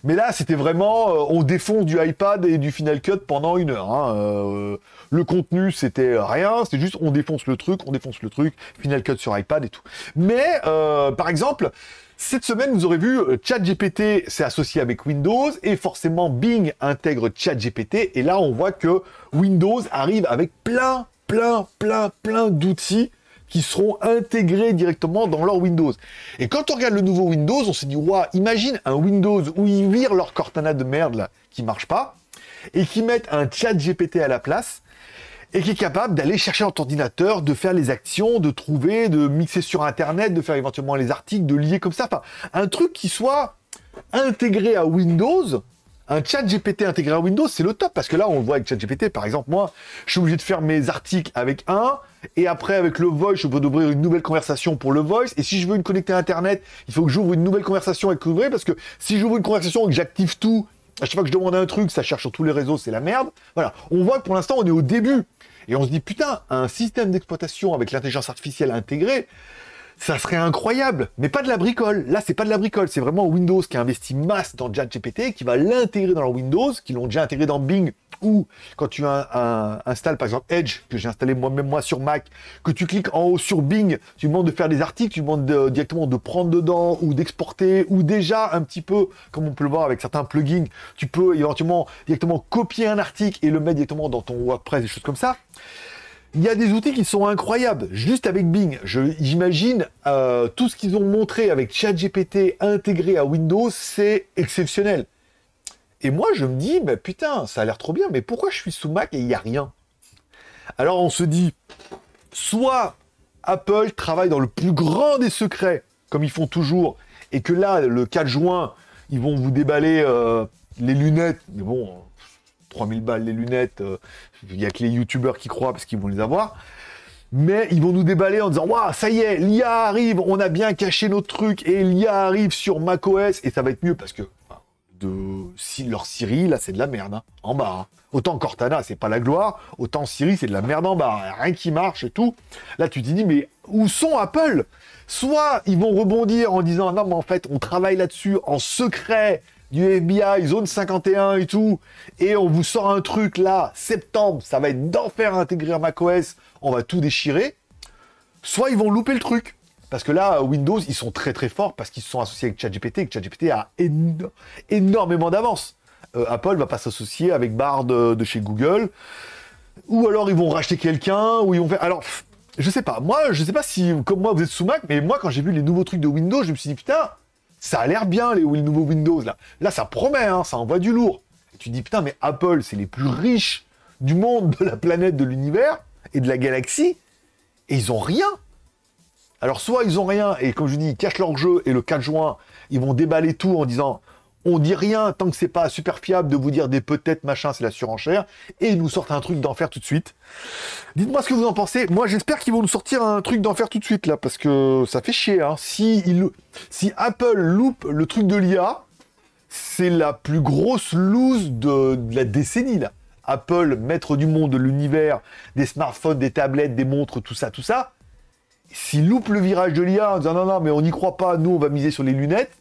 Mais là, c'était vraiment, euh, on défonce du iPad et du Final Cut pendant une heure. Hein. Euh, le contenu, c'était rien. c'est juste, on défonce le truc, on défonce le truc, Final Cut sur iPad et tout. Mais, euh, par exemple, cette semaine, vous aurez vu, chat gpt s'est associé avec Windows et forcément Bing intègre chat gpt Et là, on voit que Windows arrive avec plein, plein, plein, plein d'outils qui seront intégrés directement dans leur Windows. Et quand on regarde le nouveau Windows, on s'est dit, wow, imagine un Windows où ils virent leur Cortana de merde là, qui marche pas, et qui mettent un chat GPT à la place, et qui est capable d'aller chercher un ordinateur, de faire les actions, de trouver, de mixer sur Internet, de faire éventuellement les articles, de lier comme ça. Enfin, un truc qui soit intégré à Windows, un chat GPT intégré à Windows, c'est le top parce que là, on voit avec chat GPT. Par exemple, moi, je suis obligé de faire mes articles avec un et après, avec le voice, je peux ouvrir une nouvelle conversation pour le voice. Et si je veux une connecter à Internet, il faut que j'ouvre une nouvelle conversation avec Voice, parce que si j'ouvre une conversation et que j'active tout, à chaque fois que je demande un truc, ça cherche sur tous les réseaux, c'est la merde. Voilà. On voit que pour l'instant, on est au début. Et on se dit, putain, un système d'exploitation avec l'intelligence artificielle intégrée, ça serait incroyable, mais pas de la bricole. Là, c'est pas de la bricole, c'est vraiment Windows qui a investi masse dans gpt qui va l'intégrer dans leur Windows, qui l'ont déjà intégré dans Bing, ou quand tu installes par exemple Edge, que j'ai installé moi-même moi sur Mac, que tu cliques en haut sur Bing, tu demandes de faire des articles, tu demandes directement de prendre dedans, ou d'exporter, ou déjà un petit peu, comme on peut le voir avec certains plugins, tu peux éventuellement directement copier un article et le mettre directement dans ton WordPress, des choses comme ça. Il y a des outils qui sont incroyables. Juste avec Bing, j'imagine euh, tout ce qu'ils ont montré avec ChatGPT intégré à Windows, c'est exceptionnel. Et moi, je me dis, bah, putain, ça a l'air trop bien, mais pourquoi je suis sous Mac et il n'y a rien Alors on se dit, soit Apple travaille dans le plus grand des secrets, comme ils font toujours, et que là, le 4 juin, ils vont vous déballer euh, les lunettes. Mais bon, 3000 balles les lunettes, il euh, n'y a que les youtubeurs qui croient parce qu'ils vont les avoir. Mais ils vont nous déballer en disant Waouh, ça y est, l'IA arrive, on a bien caché notre truc et l'IA arrive sur macOS et ça va être mieux parce que de leur Siri, là, c'est de la merde hein, en bas. Hein. Autant Cortana, c'est pas la gloire, autant Siri, c'est de la merde en bas. Hein. Rien qui marche et tout. Là, tu te dis, mais où sont Apple Soit ils vont rebondir en disant, non, mais en fait, on travaille là-dessus en secret du FBI, zone 51 et tout, et on vous sort un truc là, septembre, ça va être d'enfer à intégrer macOS, on va tout déchirer, soit ils vont louper le truc. Parce que là, Windows, ils sont très très forts parce qu'ils se sont associés avec ChatGPT et que ChatGPT a énormément d'avance. Euh, Apple va pas s'associer avec Bard euh, de, chez Google. Ou alors ils vont racheter quelqu'un, ou ils vont faire. Alors, je sais pas. Moi, je sais pas si, comme moi, vous êtes sous Mac, mais moi, quand j'ai vu les nouveaux trucs de Windows, je me suis dit, putain, ça a l'air bien, les nouveaux Windows, là. Là, ça promet, hein, ça envoie du lourd. Et tu dis, putain, mais Apple, c'est les plus riches du monde, de la planète, de l'univers et de la galaxie, et ils ont rien. Alors, soit ils ont rien, et comme je dis, ils cachent leur jeu, et le 4 juin, ils vont déballer tout en disant, on dit rien tant que c'est pas super fiable de vous dire des peut-être machin, c'est la surenchère, et ils nous sortent un truc d'enfer tout de suite. Dites-moi ce que vous en pensez. Moi, j'espère qu'ils vont nous sortir un truc d'enfer tout de suite là, parce que ça fait chier. Hein. Si, Apple loupe le truc de l'IA, c'est la plus grosse loose de, la décennie là. Apple, maître du monde, de l'univers, des smartphones, des tablettes, des montres, tout ça, tout ça. S'il loupe le virage de l'IA en disant non, non, mais on n'y croit pas, nous on va miser sur les lunettes,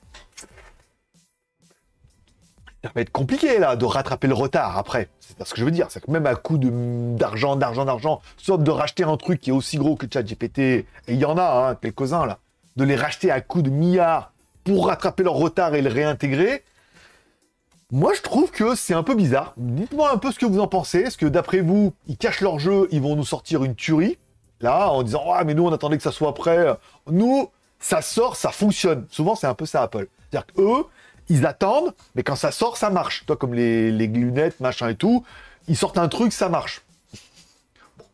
ça va être compliqué là de rattraper le retard après. C'est ce que je veux dire, c'est que même à coup d'argent, d'argent, d'argent, sorte de racheter un truc qui est aussi gros que ChatGPT, et il y en a hein, quelques-uns là, de les racheter à coup de milliards pour rattraper leur retard et le réintégrer. Moi, je trouve que c'est un peu bizarre. Dites-moi un peu ce que vous en pensez. Est-ce que d'après vous, ils cachent leur jeu, ils vont nous sortir une tuerie là en disant ah mais nous on attendait que ça soit prêt. Nous, ça sort, ça fonctionne. Souvent, c'est un peu ça Apple. C'est-à-dire qu'eux, ils attendent, mais quand ça sort, ça marche. Toi, comme les, lunettes, machin et tout, ils sortent un truc, ça marche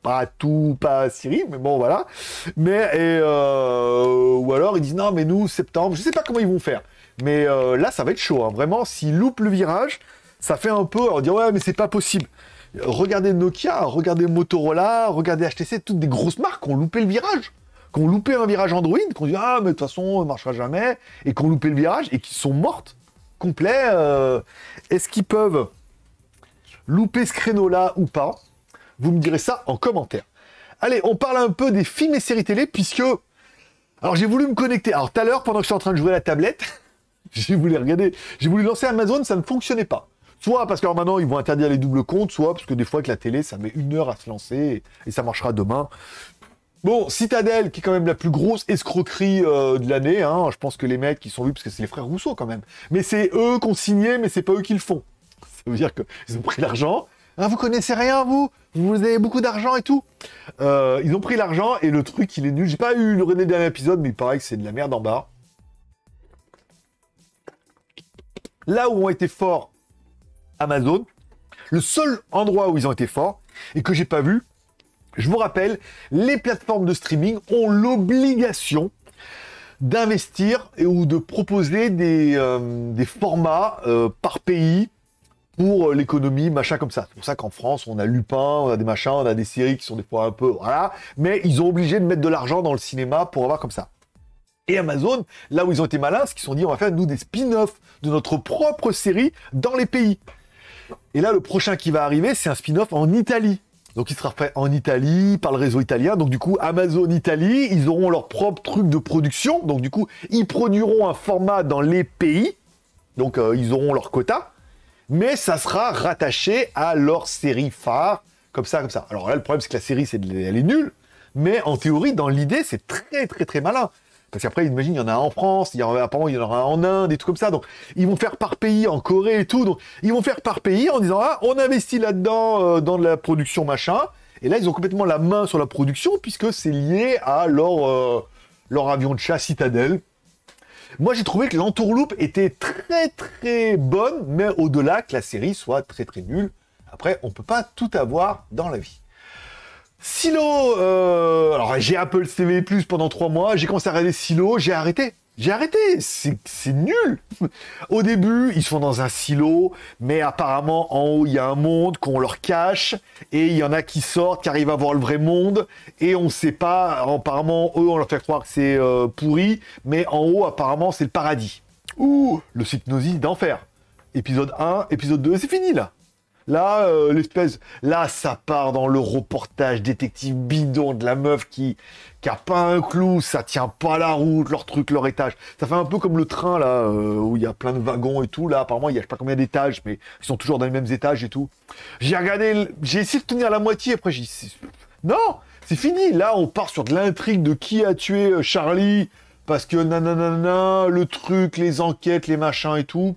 pas tout, pas Siri, mais bon voilà. Mais euh, ou alors ils disent non, mais nous septembre, je sais pas comment ils vont faire. Mais euh, là, ça va être chaud, hein. vraiment. S'ils loupent le virage, ça fait un peu on dire ouais, mais c'est pas possible. Regardez Nokia, regardez Motorola, regardez HTC, toutes des grosses marques ont loupé le virage, qui ont loupé un virage Android, qu'on dit ah mais de toute façon, ça marchera jamais, et ont loupé le virage et qui sont mortes. Euh, est-ce qu'ils peuvent louper ce créneau-là ou pas Vous me direz ça en commentaire. Allez, on parle un peu des films et séries télé, puisque... Alors, j'ai voulu me connecter. Alors, tout à l'heure, pendant que je suis en train de jouer la tablette, j'ai voulu regarder, j'ai voulu lancer Amazon, ça ne fonctionnait pas. Soit parce qu'en maintenant, ils vont interdire les doubles comptes, soit parce que des fois, que la télé, ça met une heure à se lancer et ça marchera demain. Bon, Citadel, qui est quand même la plus grosse escroquerie euh, de l'année. Hein, je pense que les mecs qui sont vus, parce que c'est les frères Rousseau quand même. Mais c'est eux qui ont signé, mais c'est pas eux qui le font. Ça veut dire qu'ils ont pris l'argent. Ah, vous connaissez rien, vous Vous avez beaucoup d'argent et tout euh, Ils ont pris l'argent et le truc, il est nul. J'ai pas eu le dernier épisode, mais il paraît que c'est de la merde en bas. Là où ont été forts Amazon, le seul endroit où ils ont été forts, et que j'ai pas vu, je vous rappelle, les plateformes de streaming ont l'obligation d'investir ou de proposer des, euh, formats euh, par pays pour l'économie, machin comme ça. C'est pour ça qu'en France, on a Lupin, on a des machins, on a des séries qui sont des fois un peu... Voilà. Mais ils ont obligé de mettre de l'argent dans le cinéma pour avoir comme ça. Et Amazon, là où ils ont été malins, ce qu'ils se sont dit, on va faire, nous, des spin-offs de notre propre série dans les pays. Et là, le prochain qui va arriver, c'est un spin-off en Italie. Donc il sera fait en Italie, par le réseau italien. Donc du coup, Amazon Italie, ils auront leur propre truc de production. Donc du coup, ils produiront un format dans les pays. Donc euh, ils auront leur quota. Mais ça sera rattaché à leur série phare, comme ça, comme ça. Alors là, le problème, c'est que la série, c'est, elle est nulle. Mais en théorie, dans l'idée, c'est très, très, très malin. Parce qu'après, imagine, il y en a en France, il y en a, apparemment, il y en aura en Inde, et tout comme ça. Donc, ils vont faire par pays, en Corée et tout. Donc, ils vont faire par pays en disant, ah, on investit là-dedans, euh, dans de la production, machin. Et là, ils ont complètement la main sur la production, puisque c'est lié à euh, leur, avion de chasse Citadel Moi, j'ai trouvé que l'entourloupe était très, très bonne, mais au-delà que la série soit très, très nulle. Après, on peut pas tout avoir dans la vie. Silo, euh, alors j'ai Apple TV Plus pendant trois mois, j'ai commencé à regarder Silo, j'ai arrêté. J'ai arrêté, c'est nul. Au début, ils sont dans un silo, mais apparemment en haut, il y a un monde qu'on leur cache, et il y en a qui sortent, qui arrivent à voir le vrai monde, et on ne sait pas, apparemment, eux, on leur fait croire que c'est euh, pourri, mais en haut, apparemment, c'est le paradis. Ouh, le hypnosis d'enfer. Épisode 1, épisode 2, c'est fini là. Là, euh, l'espèce, là, ça part dans le reportage détective bidon de la meuf qui, qui pas un clou, ça tient pas la route, leur truc, leur étage. Ça fait un peu comme le train là, euh, où il y a plein de wagons et tout. Là, apparemment, il y a pas combien d'étages, mais ils sont toujours dans les mêmes étages et tout. J'ai regardé, j'ai essayé de tenir la moitié, après j'ai, non, c'est fini. Là, on part sur de l'intrigue de qui a tué euh, Charlie, parce que nanana, le truc, les enquêtes, les machins et tout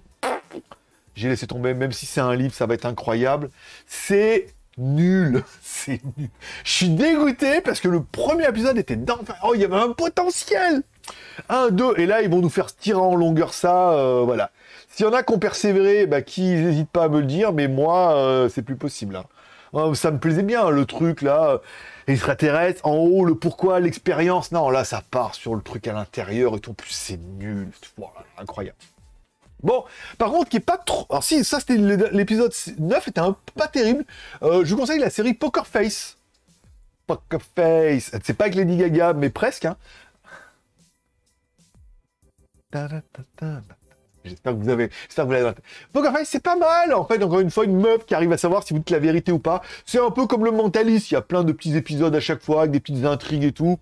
j'ai laissé tomber, même si c'est un livre, ça va être incroyable. C'est nul. C'est nul. Je suis dégoûté parce que le premier épisode était dans... Oh, il y avait un potentiel. Un, deux, et là, ils vont nous faire tirer en longueur ça, euh, voilà. S'il y en a qui ont persévéré, bah, qui n'hésitent pas à me le dire, mais moi, euh, c'est plus possible. Hein. ça me plaisait bien, le truc, là, euh, extraterrestre, en haut, le pourquoi, l'expérience. Non, là, ça part sur le truc à l'intérieur et tout. plus, c'est nul. incroyable. Bon, par contre, qui est pas trop. Alors, si, ça, c'était l'épisode 9, était un pas terrible. Euh, je vous conseille la série Poker Face. Poker Face. C'est pas avec Lady Gaga, mais presque. Hein. J'espère que vous avez. J'espère que vous l'avez. Poker Face, c'est pas mal, en fait. Encore une fois, une meuf qui arrive à savoir si vous dites la vérité ou pas. C'est un peu comme le mentaliste. Il y a plein de petits épisodes à chaque fois avec des petites intrigues et tout.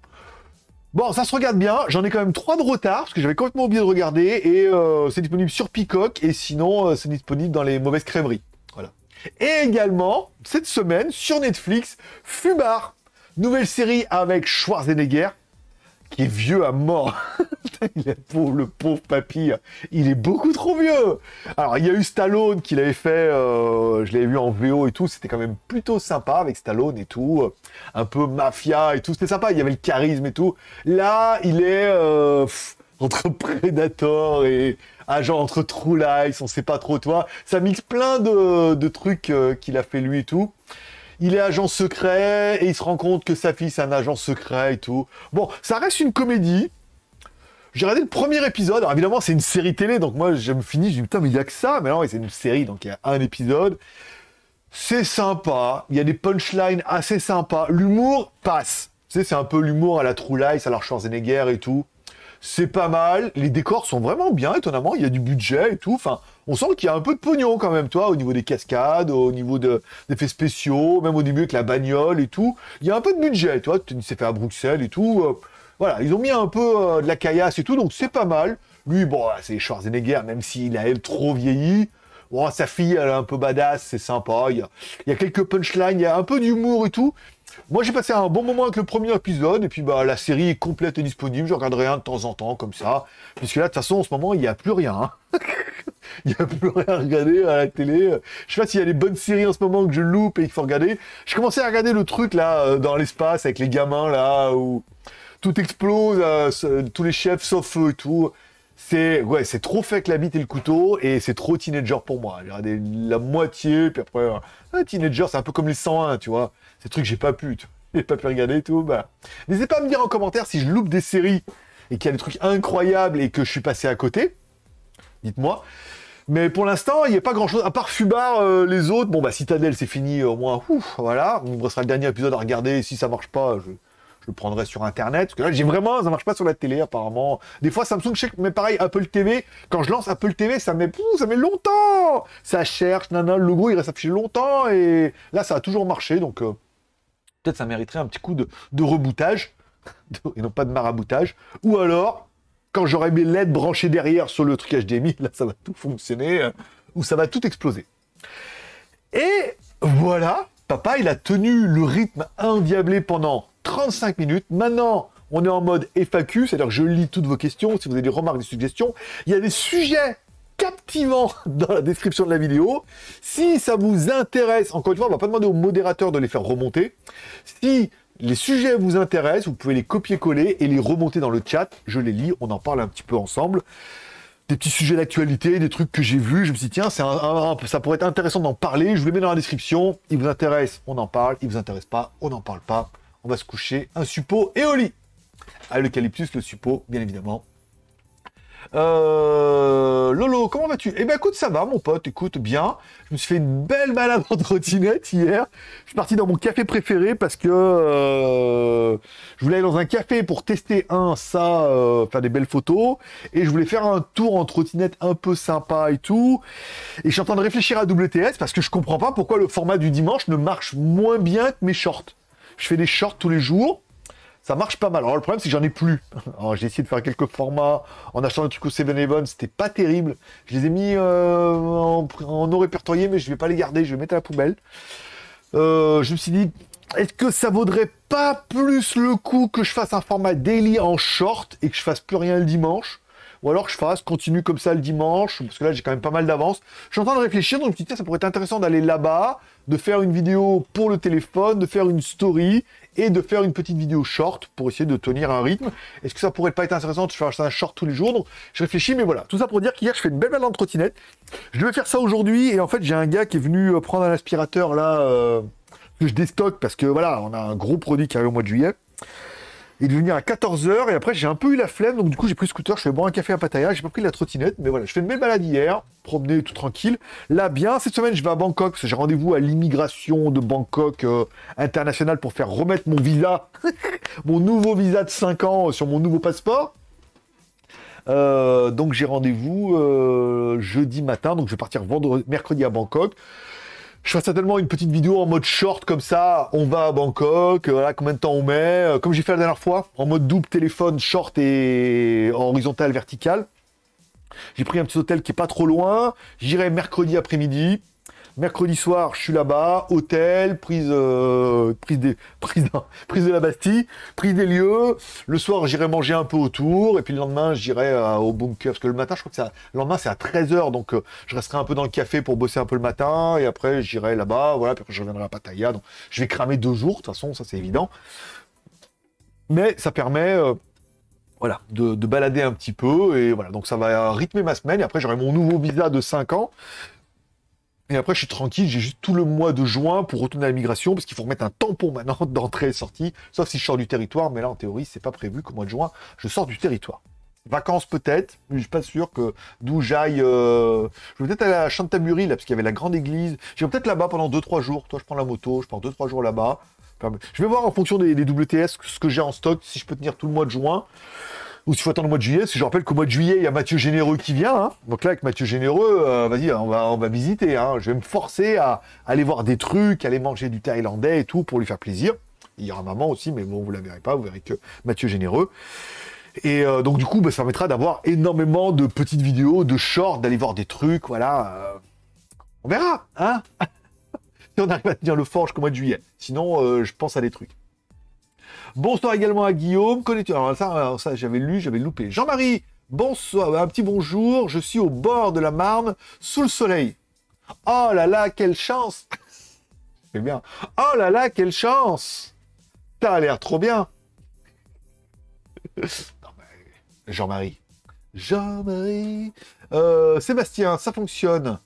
Bon, ça se regarde bien. J'en ai quand même trois de retard parce que j'avais complètement oublié de regarder et euh, c'est disponible sur Peacock et sinon euh, c'est disponible dans les mauvaises crèmeries. Voilà. Et également cette semaine sur Netflix, FUBAR, nouvelle série avec Schwarzenegger qui est vieux à mort. il est pauvre, le pauvre papy, il est beaucoup trop vieux. Alors il y a eu Stallone qui l'avait fait, euh, je l'avais vu en VO et tout, c'était quand même plutôt sympa avec Stallone et tout, euh, un peu mafia et tout, c'était sympa, il y avait le charisme et tout. Là, il est euh, entre Predator et agent entre True Lies, on sait pas trop toi. Ça mixe plein de, trucs qu'il a fait lui et tout il est agent secret et il se rend compte que sa fille c'est un agent secret et tout. Bon, ça reste une comédie. J'ai regardé le premier épisode. Alors évidemment, c'est une série télé, donc moi je me finis, je me dis putain, mais il n'y a que ça. Mais non, c'est une série, donc il y a un épisode. C'est sympa, il y a des punchlines assez sympas. L'humour passe. Tu sais, c'est un peu l'humour à la True Lies, à la Schwarzenegger et tout c'est pas mal, les décors sont vraiment bien, étonnamment, il y a du budget et tout, enfin, on sent qu'il y a un peu de pognon quand même, toi, au niveau des cascades, au niveau des effets spéciaux, même au début avec la bagnole et tout, il y a un peu de budget, toi, c'est fait à Bruxelles et tout, euh, voilà, ils ont mis un peu euh, de la caillasse et tout, donc c'est pas mal, lui, bon, c'est Schwarzenegger, même s'il a trop vieilli, bon, sa fille, elle est un peu badass, c'est sympa, il y a quelques punchlines, il y a un peu d'humour et tout, moi, j'ai passé un bon moment avec le premier épisode, et puis bah, la série est complète et disponible. Je regarderai un de temps en temps, comme ça. Puisque là, de toute façon, en ce moment, il n'y a plus rien. Hein. il n'y a plus rien à regarder à la télé. Je sais pas s'il y a des bonnes séries en ce moment que je loupe et qu'il faut regarder. J'ai commençais à regarder le truc, là, euh, dans l'espace, avec les gamins, là, où tout explose, euh, tous les chefs sauf eux et tout. C'est ouais, c'est trop fait que la bite et le couteau et c'est trop teenager pour moi. regardé la moitié puis après euh, un teenager, c'est un peu comme les 101, tu vois. Ces trucs, j'ai pas pu, j'ai pas pu regarder et tout. Bah. N'hésitez pas à me dire en commentaire si je loupe des séries et qu'il y a des trucs incroyables et que je suis passé à côté. Dites-moi. Mais pour l'instant, il n'y a pas grand-chose. À part Fubar, euh, les autres, bon, bah, Citadel, c'est fini, euh, au moins, ouf, voilà. On sera restera le dernier épisode à regarder. Si ça marche pas, je, le prendrai sur Internet. Parce que là, j'ai vraiment, ça marche pas sur la télé, apparemment. Des fois, Samsung, check mais pareil, Apple TV, quand je lance Apple TV, ça met, ça met longtemps. Ça cherche, nanana, le logo, il reste affiché longtemps. Et là, ça a toujours marché, donc... Euh, Peut-être ça mériterait un petit coup de, reboutage, et non pas de maraboutage. Ou alors, quand j'aurai mes l'aide branchée derrière sur le truc HDMI, là ça va tout fonctionner, euh, ou ça va tout exploser. Et voilà, papa, il a tenu le rythme indiablé pendant 35 minutes. Maintenant, on est en mode FAQ, c'est-à-dire que je lis toutes vos questions, si vous avez des remarques, des suggestions. Il y a des sujets captivant dans la description de la vidéo. Si ça vous intéresse, encore une fois, on va pas demander aux modérateurs de les faire remonter. Si les sujets vous intéressent, vous pouvez les copier-coller et les remonter dans le chat. Je les lis, on en parle un petit peu ensemble. Des petits sujets d'actualité, des trucs que j'ai vus. Je me suis dit, tiens, ça pourrait être intéressant d'en parler. Je vous les mets dans la description. Il vous intéresse, on en parle. Il vous intéresse pas, on n'en parle pas. On va se coucher un suppôt et au lit. À l'eucalyptus, le suppôt, bien évidemment, euh, Lolo, comment vas-tu Eh ben écoute, ça va, mon pote, écoute, bien. Je me suis fait une belle balade en trottinette hier. Je suis parti dans mon café préféré parce que euh, je voulais aller dans un café pour tester un, ça, euh, faire des belles photos. Et je voulais faire un tour en trottinette un peu sympa et tout. Et je suis en train de réfléchir à WTS parce que je comprends pas pourquoi le format du dimanche ne marche moins bien que mes shorts. Je fais des shorts tous les jours ça marche pas mal. Alors le problème c'est que j'en ai plus. j'ai essayé de faire quelques formats en achetant des trucs au 7-Eleven, c'était pas terrible. Je les ai mis euh, en, en non répertorié, mais je vais pas les garder, je vais mettre à la poubelle. Euh, je me suis dit, est-ce que ça vaudrait pas plus le coup que je fasse un format daily en short et que je fasse plus rien le dimanche ou alors que je fasse, continue comme ça le dimanche, parce que là j'ai quand même pas mal d'avance. Je suis en train de réfléchir, donc je me ça pourrait être intéressant d'aller là-bas, de faire une vidéo pour le téléphone, de faire une story, et de faire une petite vidéo short pour essayer de tenir un rythme. Est-ce que ça pourrait pas être intéressant de faire un short tous les jours Donc je réfléchis, mais voilà. Tout ça pour dire qu'hier je fais une belle balade en trottinette. Je devais faire ça aujourd'hui et en fait j'ai un gars qui est venu euh, prendre un aspirateur là euh, que je déstocke parce que voilà, on a un gros produit qui arrive au mois de juillet. Il est à 14h et après j'ai un peu eu la flemme, donc du coup j'ai pris le scooter, je fais boire un café à Pattaya, j'ai pas pris la trottinette, mais voilà, je fais une belle balade hier, promener tout tranquille. Là bien, cette semaine je vais à Bangkok, j'ai rendez-vous à l'immigration de Bangkok euh, international pour faire remettre mon visa, mon nouveau visa de 5 ans sur mon nouveau passeport. Euh, donc j'ai rendez-vous euh, jeudi matin, donc je vais partir vendredi, mercredi à Bangkok je ferai certainement une petite vidéo en mode short comme ça, on va à Bangkok, euh, voilà combien de temps on met, euh, comme j'ai fait la dernière fois, en mode double téléphone, short et horizontal, vertical. J'ai pris un petit hôtel qui est pas trop loin, j'irai mercredi après-midi, Mercredi soir, je suis là-bas, hôtel, prise, euh, des, prise, de la Bastille, prise des lieux. Le soir, j'irai manger un peu autour. Et puis le lendemain, j'irai euh, au bunker. Parce que le matin, je crois que ça, le lendemain, c'est à 13h. Donc, euh, je resterai un peu dans le café pour bosser un peu le matin. Et après, j'irai là-bas. Voilà, puis je reviendrai à Pattaya. Donc, je vais cramer deux jours. De toute façon, ça, c'est évident. Mais ça permet voilà, de, de, balader un petit peu. Et voilà, donc ça va rythmer ma semaine. Et après, j'aurai mon nouveau visa de 5 ans et après, je suis tranquille, j'ai juste tout le mois de juin pour retourner à la migration parce qu'il faut remettre un tampon maintenant d'entrée et sortie, sauf si je sors du territoire, mais là, en théorie, c'est pas prévu qu'au mois de juin, je sors du territoire. Vacances peut-être, mais je suis pas sûr que d'où j'aille. Euh, je vais peut-être aller à Chantamurie là, parce qu'il y avait la grande église. Je vais peut-être là-bas pendant 2-3 jours. Toi, je prends la moto, je pars deux trois jours là-bas. Je vais voir en fonction des, des WTS ce que j'ai en stock, si je peux tenir tout le mois de juin ou s'il faut attendre le mois de juillet, parce que je rappelle qu'au mois de juillet, il y a Mathieu Généreux qui vient. Hein. Donc là, avec Mathieu Généreux, euh, vas-y, on va, on va visiter. Hein. Je vais me forcer à, aller voir des trucs, aller manger du thaïlandais et tout pour lui faire plaisir. Il y aura maman aussi, mais bon, vous la verrez pas, vous verrez que Mathieu Généreux. Et euh, donc du coup, bah, ça permettra d'avoir énormément de petites vidéos, de shorts, d'aller voir des trucs, voilà. Euh. on verra, hein Si on arrive à tenir le forge qu'au mois de juillet. Sinon, je pense à des trucs. Bonsoir également à Guillaume. Connais-tu Alors ça, j'avais lu, j'avais loupé. Jean-Marie, bonsoir, un petit bonjour. Je suis au bord de la Marne, sous le soleil. Oh là là, quelle chance C'est bien. Oh là là, quelle chance T'as l'air trop bien. Jean-Marie. Jean-Marie. Euh, Sébastien, ça fonctionne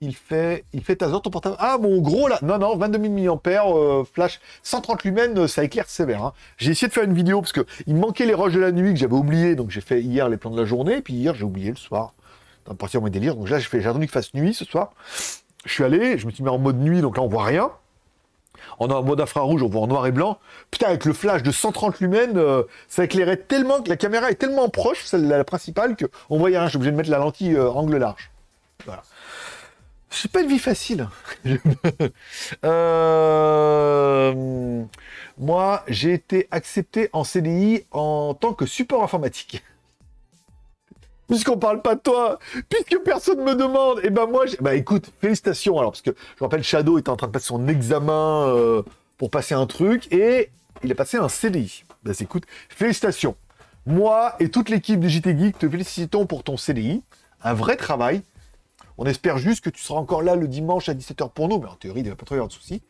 il fait, il fait ton portable. Ah, bon gros, là, non, non, 22 000 mAh, flash, 130 lumens, euh, ça éclaire sévère. Hein. J'ai essayé de faire une vidéo parce que il manquait les roches de la nuit que j'avais oublié, donc j'ai fait hier les plans de la journée, puis hier j'ai oublié le soir. Dans partir me délire, donc là j'ai attendu qu'il fasse nuit ce soir. Je suis allé, je me suis mis en mode nuit, donc là on voit rien. On En mode infrarouge, on voit en noir et blanc. Putain, avec le flash de 130 lumens, euh, ça éclairait tellement que la caméra est tellement proche, celle la principale, qu'on voyait rien. j'ai obligé de mettre la lentille euh, angle large. Voilà. C'est pas une vie facile. Euh, moi, j'ai été accepté en CDI en tant que support informatique. Puisqu'on parle pas de toi, puisque personne me demande, et eh ben moi, bah écoute, félicitations alors, parce que je me rappelle, Shadow était en train de passer son examen euh, pour passer un truc, et il a passé un CDI. Bah écoute, félicitations. Moi et toute l'équipe de JT Geek te félicitons pour ton CDI, un vrai travail, on espère juste que tu seras encore là le dimanche à 17h pour nous, mais en théorie, il n'y a pas trop de soucis.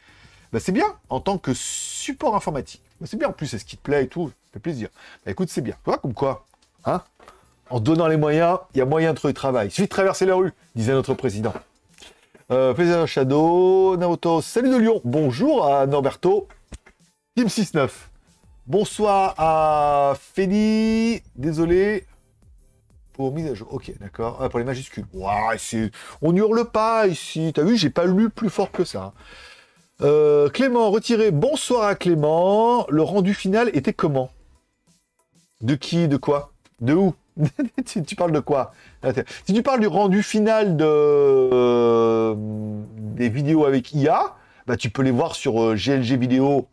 Bah, c'est bien en tant que support informatique. Bah, c'est bien en plus, c'est ce qui te plaît et tout, ça fait plaisir. Bah, écoute, c'est bien. Tu vois comme quoi, hein En donnant les moyens, il y a moyen de trouver du travail. Il de traverser la rue, disait notre président. Euh, un Shadow, Naoto, salut de Lyon. Bonjour à Norberto. Team 69. Bonsoir à Feli. Désolé, mise à jour. Ok, d'accord. Ah, pour les majuscules. on hurle pas ici. T'as vu, j'ai pas lu plus fort que ça. Euh, Clément, retiré. Bonsoir à Clément. Le rendu final était comment De qui De quoi De où tu, parles de quoi Si tu parles du rendu final de euh, des vidéos avec IA, bah, tu peux les voir sur GLG euh, vidéo.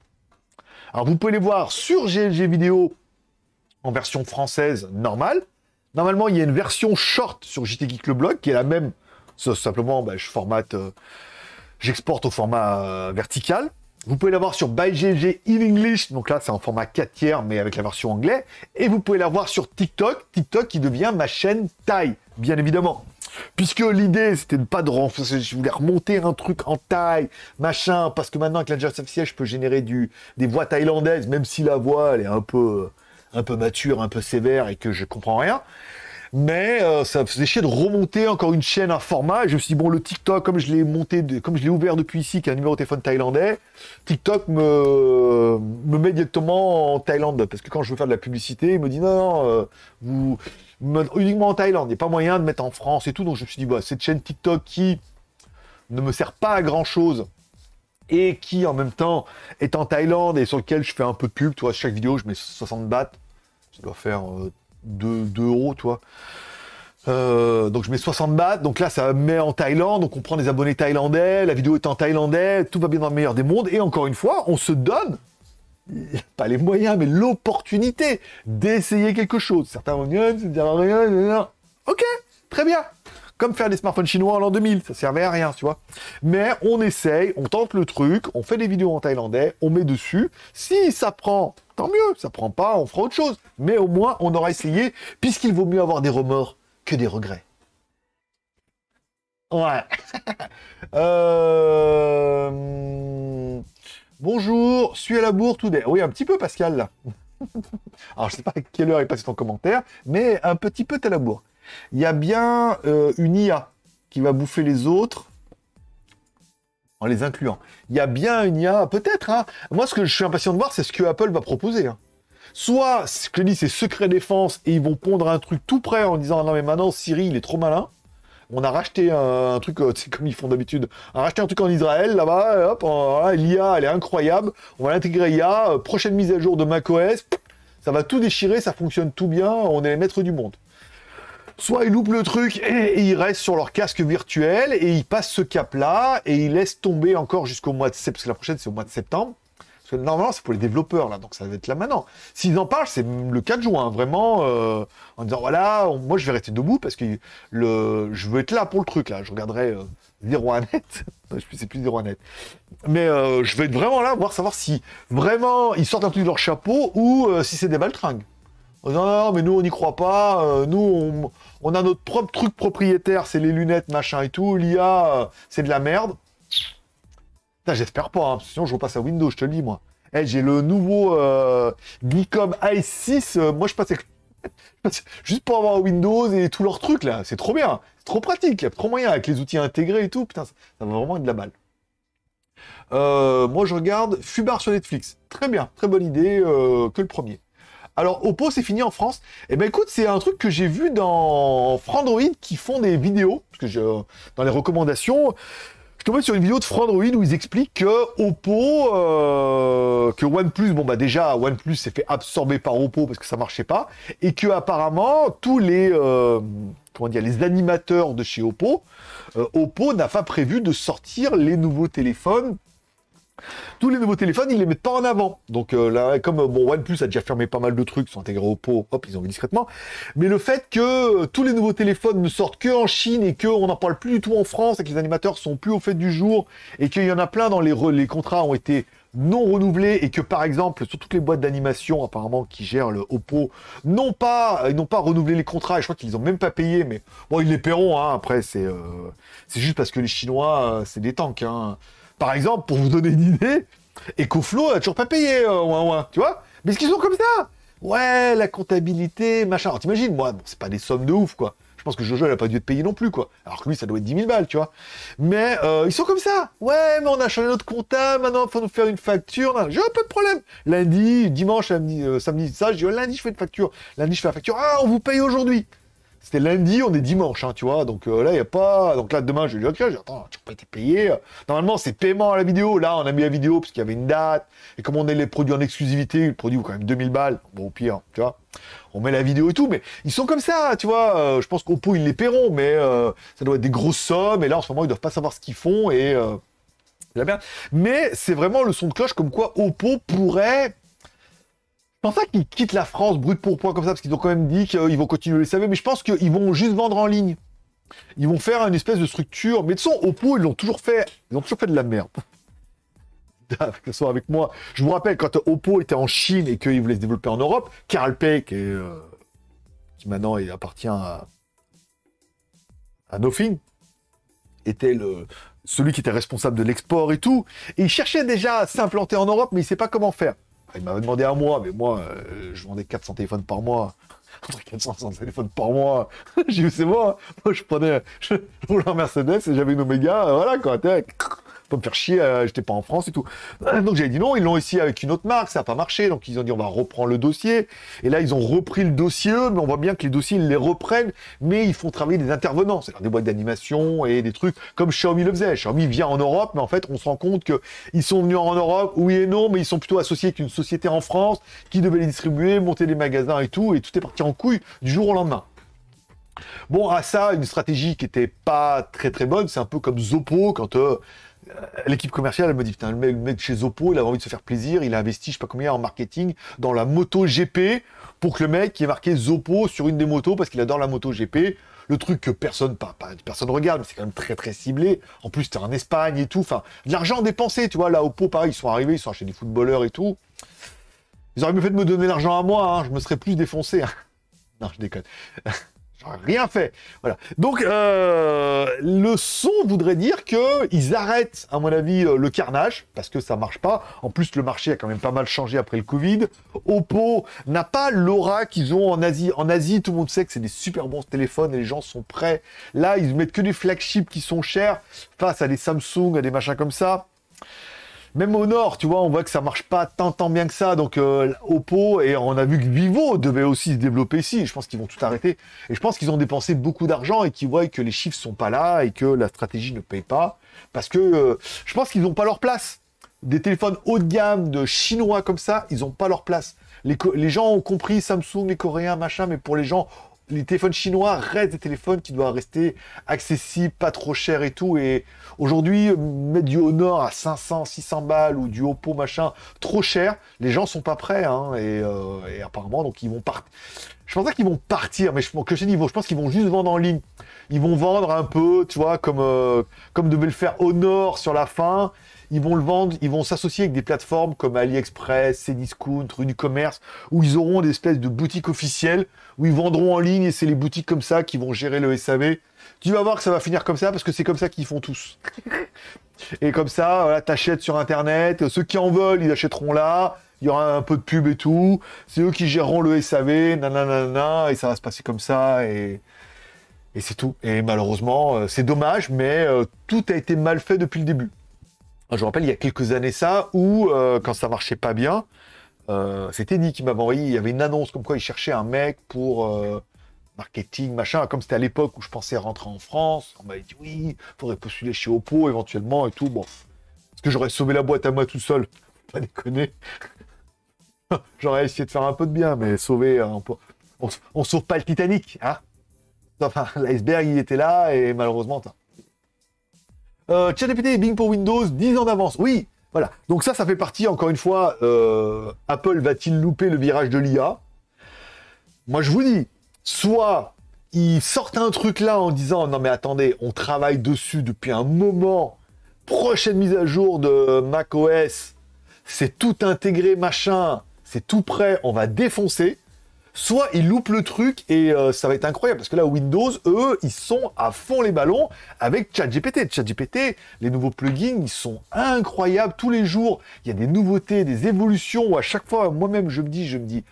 Alors vous pouvez les voir sur GLG vidéo en version française normale, Normalement, il y a une version short sur JT Geek le blog qui est la même. Simplement, bah, je formate, euh, j'exporte au format euh, vertical. Vous pouvez l'avoir sur ByGG in English, donc là c'est en format 4 tiers mais avec la version anglais. Et vous pouvez l'avoir sur TikTok, TikTok qui devient ma chaîne taille, bien évidemment. Puisque l'idée c'était de pas de renforcer, je voulais remonter un truc en taille, machin, parce que maintenant avec la officiel, je peux générer des voix thaïlandaises, même si la voix elle est un peu un peu mature, un peu sévère et que je comprends rien. Mais euh, ça faisait chier de remonter encore une chaîne, un format. je me suis dit, bon, le TikTok, comme je l'ai monté, comme je l'ai ouvert depuis ici, qui est un numéro de téléphone thaïlandais, TikTok me, me met directement en Thaïlande. Parce que quand je veux faire de la publicité, il me dit, non, non, euh, vous, uniquement en Thaïlande. Il n'y a pas moyen de mettre en France et tout. Donc je me suis dit, bah, cette chaîne TikTok qui ne me sert pas à grand chose et qui en même temps est en Thaïlande et sur lequel je fais un peu de pub, tu vois, chaque vidéo je mets 60 bahts, ça doit faire 2 euh, euros, toi. Euh, donc je mets 60 bahts, donc là ça met en Thaïlande, donc on prend des abonnés thaïlandais, la vidéo est en thaïlandais, tout va bien dans le meilleur des mondes, et encore une fois, on se donne, pas les moyens, mais l'opportunité d'essayer quelque chose. Certains vont dire, oh, euh, ok, très bien, comme faire des smartphones chinois en l'an 2000, ça servait à rien, tu vois. Mais on essaye, on tente le truc, on fait des vidéos en thaïlandais, on met dessus. Si ça prend, tant mieux, ça prend pas, on fera autre chose. Mais au moins, on aura essayé, puisqu'il vaut mieux avoir des remords que des regrets. Ouais. Euh, bonjour, suis à la bourre tout Oui, un petit peu, Pascal, là. Alors, je sais pas à quelle heure est passé ton commentaire, mais un petit peu, t'es à la bourre. Il y a bien euh, une IA qui va bouffer les autres en les incluant. Il y a bien une IA, peut-être. Hein. Moi, ce que je suis impatient de voir, c'est ce que Apple va proposer. Hein. Soit, ce que dit c'est secret défense et ils vont pondre un truc tout près en disant non, mais maintenant Siri, il est trop malin. On a racheté un, truc, euh, c'est comme ils font d'habitude, on a racheté un truc en Israël, là-bas, hop, l'IA, elle est incroyable, on va l'intégrer IA, euh, prochaine mise à jour de macOS, ça va tout déchirer, ça fonctionne tout bien, on est les maîtres du monde soit ils loupent le truc et, ils restent sur leur casque virtuel et ils passent ce cap-là et ils laissent tomber encore jusqu'au mois de septembre, parce que la prochaine c'est au mois de septembre. Parce que normalement, c'est pour les développeurs, là, donc ça va être là maintenant. S'ils en parlent, c'est le 4 juin, hein, vraiment, euh, en disant, voilà, moi, je vais rester debout parce que le, je veux être là pour le truc, là. Je regarderai 0 à net. je plus 0 à net. Mais euh, je vais être vraiment là, voir savoir si vraiment ils sortent un truc de leur chapeau ou euh, si c'est des baltringues. Oh, non, non, mais nous, on n'y croit pas. Euh, nous, on, a notre propre truc propriétaire, c'est les lunettes, machin et tout. L'IA, euh, c'est de la merde. J'espère pas, hein, sinon je repasse à Windows, je te le dis, moi. Hey, eh, j'ai le nouveau euh, Geekom i6. Euh, moi, je passe juste pour avoir Windows et tous leurs trucs, là. C'est trop bien. C'est trop pratique. Il y a trop moyen avec les outils intégrés et tout. Putain, ça, va vraiment être de la balle. moi, je regarde Fubar sur Netflix. Très bien, très bonne idée, que le premier. Alors Oppo, c'est fini en France. Eh ben écoute, c'est un truc que j'ai vu dans Frandroid qui font des vidéos, parce que je, dans les recommandations, je tombais sur une vidéo de Frandroid où ils expliquent que Oppo, euh, que OnePlus, bon bah déjà OnePlus s'est fait absorber par Oppo parce que ça marchait pas, et que apparemment tous les euh, comment dire, les animateurs de chez Oppo, euh, Oppo n'a pas prévu de sortir les nouveaux téléphones tous les nouveaux téléphones, ils les mettent pas en avant. Donc euh, là, comme euh, bon OnePlus a déjà fermé pas mal de trucs, sont intégrés au pot, hop, ils ont vu discrètement. Mais le fait que euh, tous les nouveaux téléphones ne sortent que en Chine et qu'on on n'en parle plus du tout en France et que les animateurs sont plus au fait du jour et qu'il y en a plein dans les les contrats ont été non renouvelés et que par exemple sur toutes les boîtes d'animation apparemment qui gèrent le Oppo n'ont pas ils n'ont pas renouvelé les contrats et je crois qu'ils ont même pas payé mais bon ils les paieront hein. après c'est c'est juste parce que les Chinois c'est des tanks hein par exemple, pour vous donner une idée, et n'a a toujours pas payé, euh, tu vois Mais ce qu'ils sont comme ça Ouais, la comptabilité, machin. Alors t'imagines, moi, bon, c'est pas des sommes de ouf, quoi. Je pense que Jojo, elle a pas dû être payé non plus, quoi. Alors que lui, ça doit être 10 000 balles, tu vois. Mais euh, ils sont comme ça. Ouais, mais on a changé notre comptable, maintenant, il faut nous faire une facture. J'ai un peu de problème. Lundi, dimanche, samedi, euh, ça, je dis, oh, lundi, je fais une facture. Lundi, je fais la facture. Ah, on vous paye aujourd'hui. C'était lundi, on est dimanche, hein, tu vois. Donc euh, là, il n'y a pas. Donc là, demain, je lui Ok, j'attends, tu n'as pas été payé. Normalement, c'est paiement à la vidéo. Là, on a mis la vidéo parce qu'il y avait une date. Et comme on est les produits en exclusivité, le produit vaut quand même 2000 balles. Bon, au pire, tu vois. On met la vidéo et tout, mais ils sont comme ça, tu vois. Euh, je pense qu'Oppo, ils les paieront, mais euh, ça doit être des grosses sommes. Et là, en ce moment, ils ne doivent pas savoir ce qu'ils font. Et. la merde. Mais c'est vraiment le son de cloche comme quoi Oppo pourrait ça pas qu'ils quittent la France brut pour point comme ça, parce qu'ils ont quand même dit qu'ils euh, vont continuer les SAV, mais je pense qu'ils vont juste vendre en ligne. Ils vont faire une espèce de structure. Mais de son, Oppo, ils l'ont toujours fait. Ils ont toujours fait de la merde. soit avec moi. Je vous rappelle, quand Oppo était en Chine et qu'ils voulaient se développer en Europe, Carl Peck, et, euh, qui maintenant il appartient à, à était le, celui qui était responsable de l'export et tout. Et il cherchait déjà à s'implanter en Europe, mais il ne sait pas comment faire il m'avait demandé à moi, mais moi, euh, je vendais 400 téléphones par mois. 400 téléphones par mois. j'ai dit, c'est moi. Moi, je prenais, je roulais en Mercedes et j'avais une Omega. Euh, voilà, quoi. T'es me faire chier, euh, j'étais pas en France et tout. Euh, donc j'avais dit non, ils l'ont essayé avec une autre marque, ça n'a pas marché. Donc ils ont dit on va reprendre le dossier. Et là, ils ont repris le dossier mais on voit bien que les dossiers, ils les reprennent, mais ils font travailler des intervenants, c'est-à-dire des boîtes d'animation et des trucs comme Xiaomi le faisait. Xiaomi vient en Europe, mais en fait, on se rend compte que ils sont venus en Europe, oui et non, mais ils sont plutôt associés avec une société en France qui devait les distribuer, monter les magasins et tout, et tout est parti en couille du jour au lendemain. Bon, à ça, une stratégie qui était pas très très bonne, c'est un peu comme Zopo quand euh, l'équipe commerciale, elle me dit, putain, le mec, chez Oppo, il avait envie de se faire plaisir, il a investi, je sais pas combien, en marketing, dans la moto GP, pour que le mec qui est marqué Zoppo sur une des motos, parce qu'il adore la moto GP. Le truc que personne, pas, personne regarde, mais c'est quand même très, très ciblé. En plus, t'es en Espagne et tout, enfin, de l'argent dépensé, tu vois, là, Oppo, pareil, ils sont arrivés, ils sont chez des footballeurs et tout. Ils auraient mieux fait de me donner l'argent à moi, hein. je me serais plus défoncé. Hein. Non, je déconne. rien fait. Voilà. Donc euh, le son voudrait dire que ils arrêtent, à mon avis, euh, le carnage parce que ça marche pas. En plus, le marché a quand même pas mal changé après le Covid. Oppo n'a pas l'aura qu'ils ont en Asie. En Asie, tout le monde sait que c'est des super bons téléphones et les gens sont prêts. Là, ils mettent que des flagships qui sont chers face à des Samsung, à des machins comme ça. Même au nord, tu vois, on voit que ça marche pas tant, tant bien que ça. Donc, euh, Oppo, et on a vu que Vivo devait aussi se développer ici. Je pense qu'ils vont tout arrêter. Et je pense qu'ils ont dépensé beaucoup d'argent et qu'ils voient que les chiffres sont pas là et que la stratégie ne paye pas. Parce que euh, je pense qu'ils n'ont pas leur place. Des téléphones haut de gamme de chinois comme ça, ils n'ont pas leur place. Les, les gens ont compris Samsung, les Coréens, machin, mais pour les gens les téléphones chinois restent des téléphones qui doivent rester accessibles, pas trop chers et tout. Et aujourd'hui, mettre du Honor à 500, 600 balles ou du Oppo machin trop cher, les gens sont pas prêts. Hein. Euh, et, apparemment, donc ils vont partir. Je pense pas qu'ils vont partir, mais je, que chez niveau, je pense qu'ils vont juste vendre en ligne. Ils vont vendre un peu, tu vois, comme euh, comme devait le faire Honor sur la fin ils vont le vendre, ils vont s'associer avec des plateformes comme AliExpress, Cdiscount, Rue du Commerce, où ils auront des espèces de boutiques officielles, où ils vendront en ligne et c'est les boutiques comme ça qui vont gérer le SAV. Tu vas voir que ça va finir comme ça parce que c'est comme ça qu'ils font tous. et comme ça, voilà, t'achètes sur Internet, ceux qui en veulent, ils achèteront là, il y aura un peu de pub et tout, c'est eux qui géreront le SAV, nanana, et ça va se passer comme ça, et, et c'est tout. Et malheureusement, euh, c'est dommage, mais euh, tout a été mal fait depuis le début. Je me rappelle, il y a quelques années, ça, où, euh, quand ça marchait pas bien, euh, c'était Nick qui m'avait envoyé, il y avait une annonce comme quoi il cherchait un mec pour euh, marketing, machin. Comme c'était à l'époque où je pensais rentrer en France, on m'avait dit oui, faudrait postuler chez Oppo éventuellement et tout. Bon, Est-ce que j'aurais sauvé la boîte à moi tout seul. Pas déconner. j'aurais essayé de faire un peu de bien, mais sauver, on, on sauve pas le Titanic, hein. Enfin, l'iceberg, il était là et malheureusement, euh, ChatGPT Bing pour Windows, 10 ans d'avance. Oui, voilà. Donc ça, ça fait partie, encore une fois, euh, Apple va-t-il louper le virage de l'IA Moi, je vous dis, soit ils sortent un truc là en disant, non mais attendez, on travaille dessus depuis un moment, prochaine mise à jour de macOS, c'est tout intégré, machin, c'est tout prêt, on va défoncer soit ils loupent le truc et euh, ça va être incroyable parce que là Windows, eux, ils sont à fond les ballons avec ChatGPT. ChatGPT, les nouveaux plugins, ils sont incroyables tous les jours. Il y a des nouveautés, des évolutions. Où à chaque fois, moi-même, je me dis, je me dis,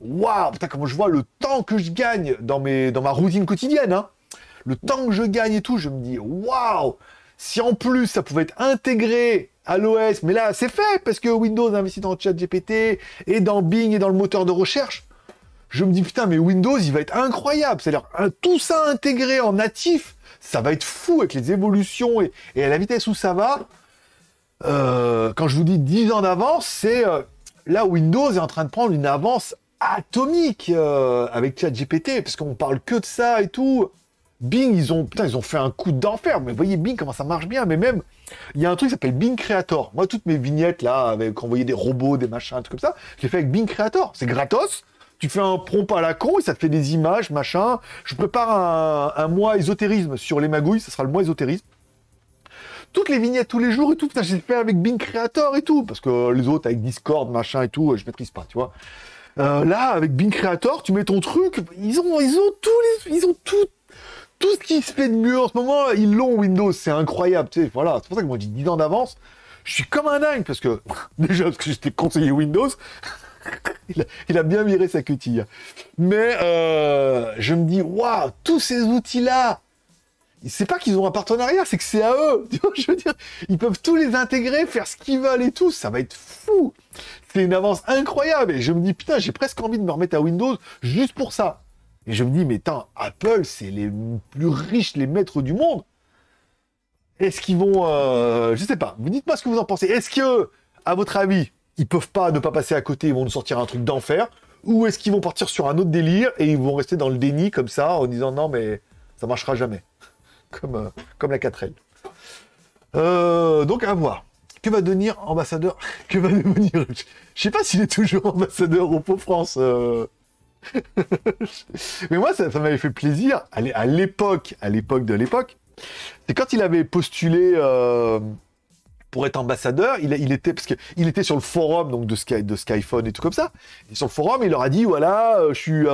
waouh, putain, comment je vois le temps que je gagne dans dans ma routine quotidienne. Hein. Le temps que je gagne et tout, je me dis, waouh. Si en plus ça pouvait être intégré à l'OS, mais là c'est fait parce que Windows investit dans ChatGPT et dans Bing et dans le moteur de recherche je me dis putain mais Windows il va être incroyable, c'est-à-dire tout ça intégré en natif, ça va être fou avec les évolutions et, à la vitesse où ça va. Euh, quand je vous dis 10 ans d'avance, c'est euh, là Windows est en train de prendre une avance atomique euh, avec ChatGPT parce qu'on parle que de ça et tout. Bing, ils ont ils ont fait un coup d'enfer. Mais voyez Bing comment ça marche bien. Mais même il y a un truc qui s'appelle Bing Creator. Moi toutes mes vignettes là avec envoyer des robots, des machins, un truc comme ça, je fait avec Bing Creator. C'est gratos tu fais un prompt à la con et ça te fait des images, machin. Je prépare un, un mois ésotérisme sur les magouilles, ça sera le mois ésotérisme toutes les vignettes tous les jours et tout. Putain, j'ai fait avec Bing Creator et tout, parce que les autres avec Discord, machin et tout, je maîtrise pas, tu vois. Euh, là, avec Bing Creator, tu mets ton truc, ils ont, ils ont tous ils ont tout, tout ce qui se fait de mieux en ce moment. Ils l'ont Windows, c'est incroyable, tu sais. Voilà, c'est pour ça que moi j'ai 10 ans d'avance. Je suis comme un dingue parce que déjà parce que j'étais conseiller Windows. il, a, bien viré sa cutille. Mais euh, je me dis, waouh, tous ces outils-là, c'est pas qu'ils ont un partenariat, c'est que c'est à eux. je veux dire, ils peuvent tous les intégrer, faire ce qu'ils veulent et tout. Ça va être fou. C'est une avance incroyable. Et je me dis, putain, j'ai presque envie de me remettre à Windows juste pour ça. Et je me dis, mais tant Apple, c'est les plus riches, les maîtres du monde. Est-ce qu'ils vont, euh, je sais pas. Vous dites-moi ce que vous en pensez. Est-ce que, à votre avis, ils peuvent pas ne pas passer à côté, ils vont nous sortir un truc d'enfer, ou est-ce qu'ils vont partir sur un autre délire et ils vont rester dans le déni comme ça en disant non mais ça marchera jamais, comme, euh, comme la 4L. Euh, donc à voir. Que va devenir ambassadeur Que va devenir Je sais pas s'il est toujours ambassadeur au Pau France. Euh. mais moi ça, ça m'avait fait plaisir à l'époque, à l'époque de l'époque. C'est quand il avait postulé pour être ambassadeur, il, était parce que, était sur le forum donc de Sky, de Skyphone et tout comme ça. Et sur le forum, il leur a dit voilà, euh, je suis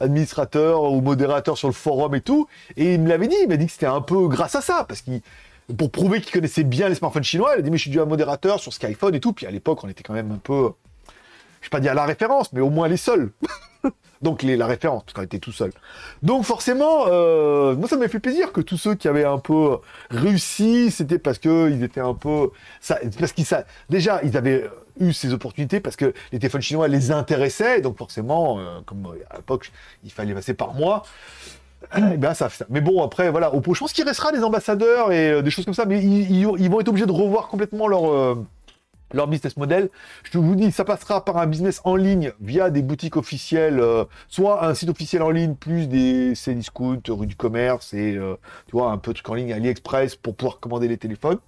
administrateur ou modérateur sur le forum et tout. Et il me l'avait dit, il m'a dit que c'était un peu grâce à ça parce qu'il pour prouver qu'il connaissait bien les smartphones chinois, il a dit mais je suis un modérateur sur Skyphone et tout. Puis à l'époque, on était quand même un peu je vais pas dire la référence, mais au moins les seuls. Donc les, la référence, quand qu'on était tout seul. Donc forcément, euh, moi ça m'a fait plaisir que tous ceux qui avaient un peu réussi, c'était parce que ils étaient un peu, ça, parce qu'ils ça, déjà ils avaient eu ces opportunités parce que les téléphones chinois les intéressaient, donc forcément, euh, comme euh, à l'époque il fallait passer par moi. Eh ben, ça, Mais bon, après, voilà, au je pense qu'il restera des ambassadeurs et des choses comme ça, mais ils, vont être obligés de revoir complètement leur, leur business model. Je vous dis, ça passera par un business en ligne via des boutiques officielles, euh, soit un site officiel en ligne, plus des Cdiscount, rue du commerce et euh, tu vois, un peu de truc en ligne, AliExpress pour pouvoir commander les téléphones.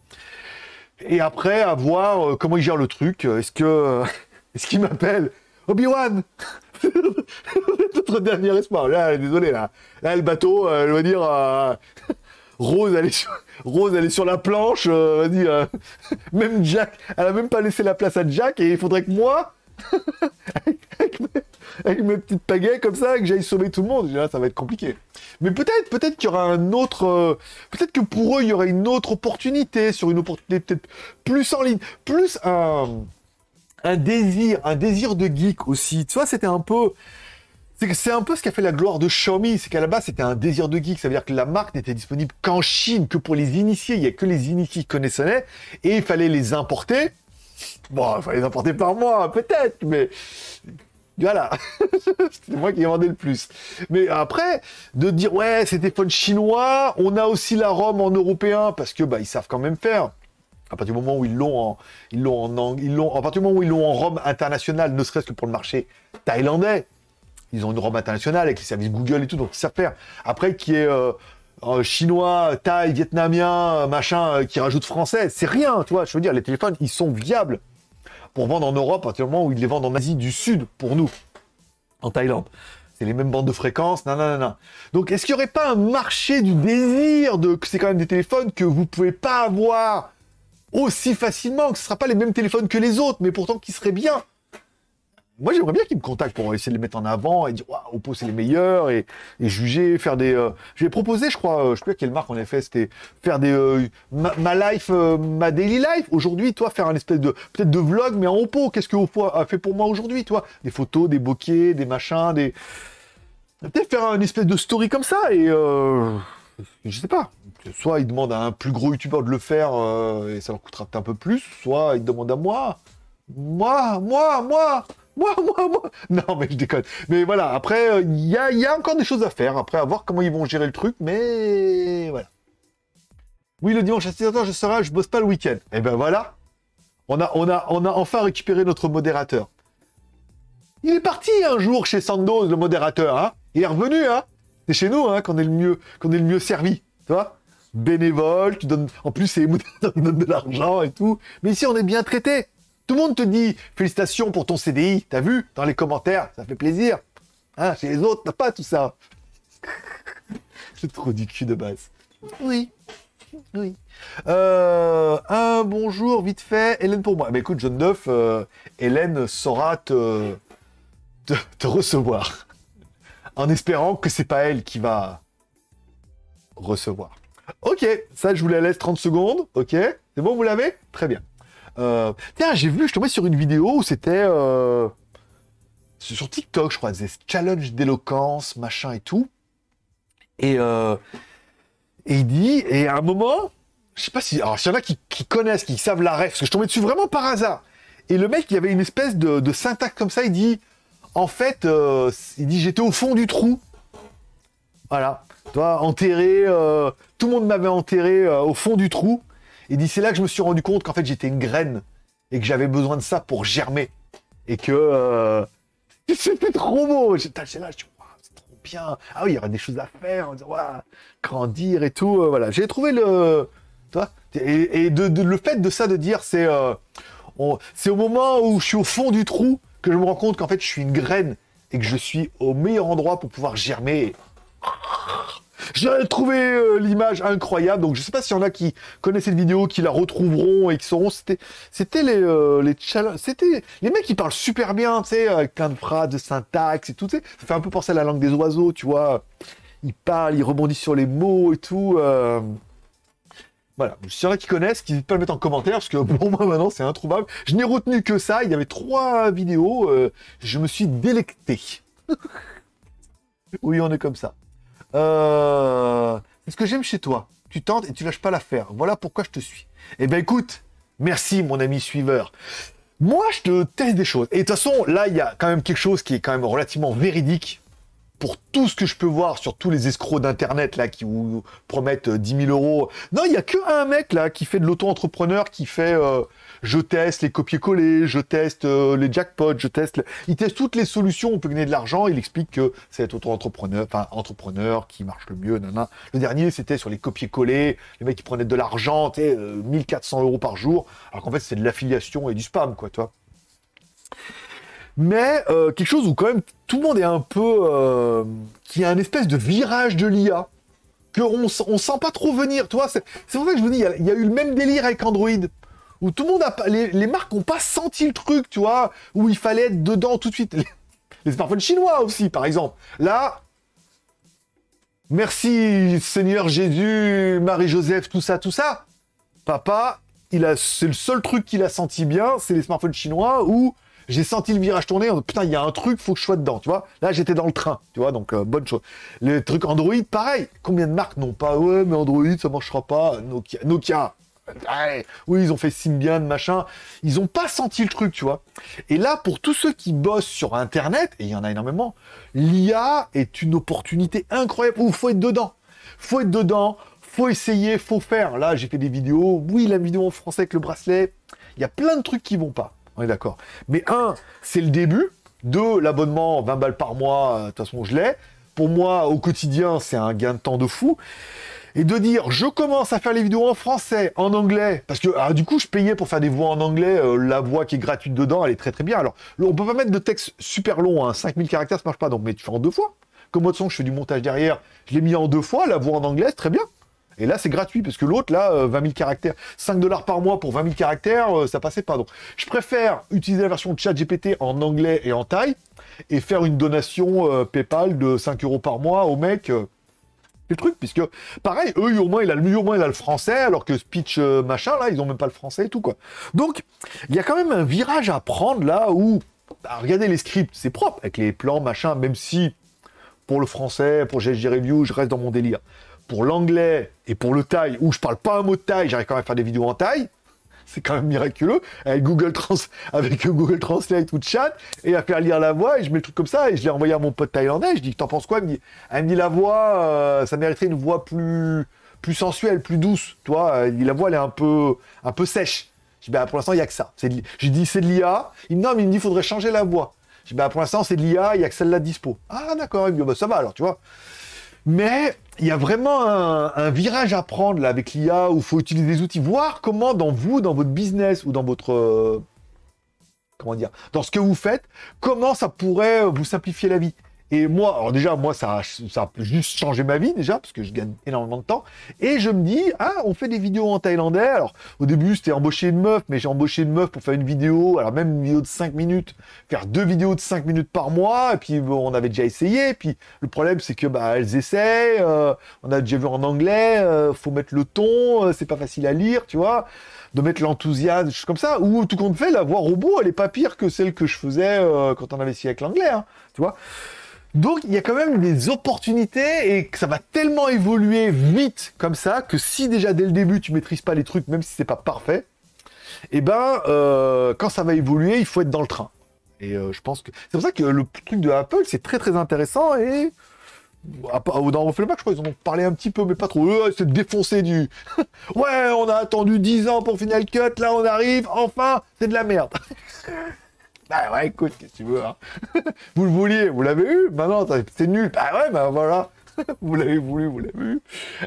Et après, à voir euh, comment ils gèrent le truc. Est-ce que est-ce qu'ils m'appellent Obi-Wan Notre dernier espoir. Là, désolé, là. Là, le bateau, je veux dire. Rose, elle est sur, Rose, elle sur la planche. Euh, euh, même Jack, elle a même pas laissé la place à Jack et il faudrait que moi, avec, mes, petites pagaies comme ça, que j'aille sauver tout le monde. Là, ça va être compliqué. Mais peut-être, peut-être qu'il y aura un autre, euh, peut-être que pour eux, il y aura une autre opportunité sur une opportunité peut-être plus en ligne, plus un, désir, un désir de geek aussi. Tu vois, c'était un peu, c'est un peu ce qui a fait la gloire de Xiaomi, c'est qu'à la base c'était un désir de geek, ça veut dire que la marque n'était disponible qu'en Chine, que pour les initiés, il n'y a que les initiés qui connaissaient, et il fallait les importer. Bon, il fallait les importer par moi, peut-être, mais voilà, c'était moi qui vendais le plus. Mais après, de dire ouais, c'était phone chinois, on a aussi la Rome en européen, parce que bah ils savent quand même faire à partir du moment où ils l'ont en, ils l'ont en, ils l'ont, à partir du moment où ils l'ont en Rome international, ne serait-ce que pour le marché thaïlandais, ils ont une robe internationale avec les services Google et tout, donc ils savent faire. Après, qui est euh, chinois, thaï, vietnamien, machin, euh, qui rajoute français, c'est rien, tu vois. Je veux dire, les téléphones, ils sont viables pour vendre en Europe à partir du moment où ils les vendent en Asie du Sud pour nous, en Thaïlande. C'est les mêmes bandes de fréquences, nanana. Donc, est-ce qu'il n'y aurait pas un marché du désir de que c'est quand même des téléphones que vous pouvez pas avoir aussi facilement, que ce ne sera pas les mêmes téléphones que les autres, mais pourtant qui seraient bien moi, j'aimerais bien qu'ils me contactent pour essayer de les mettre en avant et dire, waouh, Oppo, c'est les meilleurs et, juger, faire des. Euh, je Je vais proposer, je crois, euh, je sais plus à quelle marque on a fait, c'était faire des. Euh, ma, life, ma daily life. Aujourd'hui, toi, faire un espèce de. Peut-être de vlog, mais en Oppo. Qu'est-ce que Oppo a fait pour moi aujourd'hui, toi Des photos, des bokeh, des machins, des. Peut-être faire un espèce de story comme ça et. Je sais pas. Soit ils demandent à un plus gros youtubeur de le faire et ça leur coûtera peut-être un peu plus, soit ils demandent à moi. Moi, moi, moi moi, moi, moi. Non, mais je déconne. Mais voilà, après, euh, il y, a, encore des choses à faire. Après, à voir comment ils vont gérer le truc, mais voilà. Oui, le dimanche à 6h, je serai, je bosse pas le week-end. Et eh ben voilà. On a, on, a, on a enfin récupéré notre modérateur. Il est parti un jour chez Sandoz, le modérateur. Hein. il est revenu, hein C'est chez nous hein, qu'on est, le mieux, qu'on est le mieux servi. Tu vois Bénévole, tu donnes. En plus, c'est donne de l'argent et tout. Mais ici, on est bien traité. Tout le monde te dit félicitations pour ton CDI, t'as vu Dans les commentaires, ça fait plaisir. Hein, chez les autres, t'as pas tout ça. C'est trop du cul de base. Oui. Oui. Euh, un bonjour, vite fait. Hélène pour moi. Mais écoute, John neuf, Hélène saura te, recevoir. en espérant que c'est pas elle qui va recevoir. Ok, ça je vous la laisse 30 secondes. Ok, c'est bon, vous l'avez Très bien. Euh, tiens, j'ai vu, je tombais sur une vidéo où c'était euh, sur TikTok, je crois, des challenge d'éloquence, machin et tout. Et, euh, et il dit, et à un moment, je sais pas si, alors il y en a qui, connaissent, qui savent la ref, parce que je tombais dessus vraiment par hasard. Et le mec, il y avait une espèce de, syntaxe comme ça, il dit, en fait, il dit, j'étais au fond du trou. Voilà. Toi, enterré, tout le monde m'avait enterré au fond du trou. Et dit, c'est là que je me suis rendu compte qu'en fait, j'étais une graine et que j'avais besoin de ça pour germer. Et que euh, c'était trop beau. J'étais là, je c'est trop bien. Ah oui, il y aura des choses à faire. grandir et tout. Euh, voilà, j'ai trouvé le. et, de, le fait de ça, de dire, c'est euh, c'est au moment où je suis au fond du trou que je me rends compte qu'en fait, je suis une graine et que je suis au meilleur endroit pour pouvoir germer. J'ai trouvé euh, l'image incroyable, donc je sais pas s'il y en a qui connaissent cette vidéo, qui la retrouveront et qui sauront. C'était, c'était les, challenges euh, les c'était les mecs qui parlent super bien, tu sais, avec plein de phrases, de syntaxe et tout, Ça fait un peu penser à la langue des oiseaux, tu vois. Ils parlent, ils rebondissent sur les mots et tout. Euh. Voilà, s'il y qu'ils a qui connaissent, qui pas le mettre en commentaire, parce que bon, moi maintenant c'est introuvable. Je n'ai retenu que ça, il y avait trois vidéos, je me suis délecté. oui, on est comme ça. Euh... C'est ce que j'aime chez toi. Tu tentes et tu lâches pas l'affaire. Voilà pourquoi je te suis. Eh ben écoute, merci mon ami suiveur. Moi, je te teste des choses. Et de toute façon, là, il y a quand même quelque chose qui est quand même relativement véridique pour tout ce que je peux voir sur tous les escrocs d'internet là qui vous promettent 10 euh, 000 euros. Non, il y a qu'un mec là qui fait de l'auto-entrepreneur, qui fait euh, je teste les copier-coller, je teste euh, les jackpots, je teste... Il teste toutes les solutions où on peut gagner de l'argent, il explique que c'est auto-entrepreneur, enfin entrepreneur qui marche le mieux, nanana. Le dernier, c'était sur les copier-coller, les mecs qui prenaient de l'argent, tu 1400 euh, euros par jour, alors qu'en fait, c'est de l'affiliation et du spam, quoi, toi. Mais euh, quelque chose où quand même tout le monde est un peu... qui a un espèce de virage de l'IA que on, sent pas trop venir, toi. C'est pour ça que je vous dis, il y, a eu le même délire avec Android où tout le monde a les, les marques ont pas senti le truc, tu vois, où il fallait être dedans tout de suite. Les, smartphones chinois aussi, par exemple. Là, merci Seigneur Jésus, Marie-Joseph, tout ça, tout ça. Papa, il a, c'est le seul truc qu'il a senti bien, c'est les smartphones chinois où j'ai senti le virage tourner. Putain, il y a un truc, faut que je sois dedans, tu vois. Là, j'étais dans le train, tu vois, donc euh, bonne chose. Les trucs Android, pareil. Combien de marques n'ont pas Ouais, mais Android, ça marchera pas. Nokia, Nokia, eh, oui, ils ont fait Symbian, machin. Ils ont pas senti le truc, tu vois. Et là, pour tous ceux qui bossent sur Internet, et il y en a énormément, l'IA est une opportunité incroyable Il faut être dedans. Faut être dedans, faut essayer, faut faire. Là, j'ai fait des vidéos. Oui, la vidéo en français avec le bracelet. Il y a plein de trucs qui vont pas. On est d'accord. Mais un, c'est le début. Deux, l'abonnement, 20 balles par mois, euh, de toute façon, je l'ai. Pour moi, au quotidien, c'est un gain de temps de fou et de dire je commence à faire les vidéos en français, en anglais, parce que ah, du coup je payais pour faire des voix en anglais, euh, la voix qui est gratuite dedans, elle est très très bien. Alors on peut pas mettre de texte super long, hein, 5000 caractères ça marche pas, donc mais tu fais en deux fois. Comme moi de son, je fais du montage derrière, je l'ai mis en deux fois, la voix en anglais, très bien. Et là, c'est gratuit, parce que l'autre, là, 20000 20 000 caractères, 5 dollars par mois pour 20 000 caractères, euh, ça passait pas. Donc, je préfère utiliser la version de chat GPT en anglais et en taille, et faire une donation euh, PayPal de 5 euros par mois au mec le truc, puisque pareil, eux, moins il a moins il a le français, alors que Speech euh, machin, là, ils n'ont même pas le français et tout, quoi. Donc, il y a quand même un virage à prendre là où, bah, regardez les scripts, c'est propre, avec les plans, machin, même si pour le français, pour GSG Review, je reste dans mon délire. Pour l'anglais et pour le taille, où je parle pas un mot de taille, j'arrive quand même à faire des vidéos en taille c'est quand même miraculeux, avec Google, Translate ou Chat, et à faire lire la voix, et je mets le truc comme ça, et je l'ai envoyé à mon pote thaïlandais, je dis, t'en penses quoi Elle me dit, la voix, euh, ça mériterait une voix plus, plus sensuelle, plus douce, tu vois, la voix, elle est un peu, un peu sèche. Je dis, bah, pour l'instant, il n'y a que ça. J'ai dit, c'est de l'IA. Il me dit, non, mais il me dit, faudrait changer la voix. Je dis, bah, pour l'instant, c'est de l'IA, il n'y a que celle-là dispo. Ah, d'accord, bah, ça va alors, tu vois. Mais il y a vraiment un, virage à prendre avec l'IA où il faut utiliser des outils, voir comment dans vous, dans votre business ou dans votre euh, comment dire, dans ce que vous faites, comment ça pourrait vous simplifier la vie. Et moi, alors déjà, moi, ça, ça a juste changé ma vie déjà, parce que je gagne énormément de temps. Et je me dis, ah, on fait des vidéos en thaïlandais. Alors, au début, c'était embauché une meuf, mais j'ai embauché une meuf pour faire une vidéo, alors même une vidéo de cinq minutes, faire deux vidéos de cinq minutes par mois. Et puis, bon, on avait déjà essayé. puis, le problème, c'est que, bah, elles essaient. Euh, on a déjà vu en anglais, euh, faut mettre le ton, euh, c'est pas facile à lire, tu vois de mettre l'enthousiasme, comme ça. Ou tout compte fait, la voix robot, elle est pas pire que celle que je faisais quand on avait essayé avec l'anglais, hein, tu vois. Donc il y a quand même des opportunités et que ça va tellement évoluer vite comme ça que si déjà dès le début tu maîtrises pas les trucs, même si c'est pas parfait, et eh ben euh, quand ça va évoluer, il faut être dans le train. Et euh, je pense que c'est pour ça que le truc de Apple c'est très très intéressant et dans pas je crois, ils ont parlé un petit peu, mais pas trop. Euh, c'est défoncé du. ouais, on a attendu 10 ans pour Final Cut, là on arrive, enfin, c'est de la merde. Ah ouais, écoute, qu'est-ce que tu veux, hein. Vous le vouliez, vous l'avez eu, maintenant c'est nul. Bah ouais, bah voilà, vous l'avez voulu, vous l'avez eu.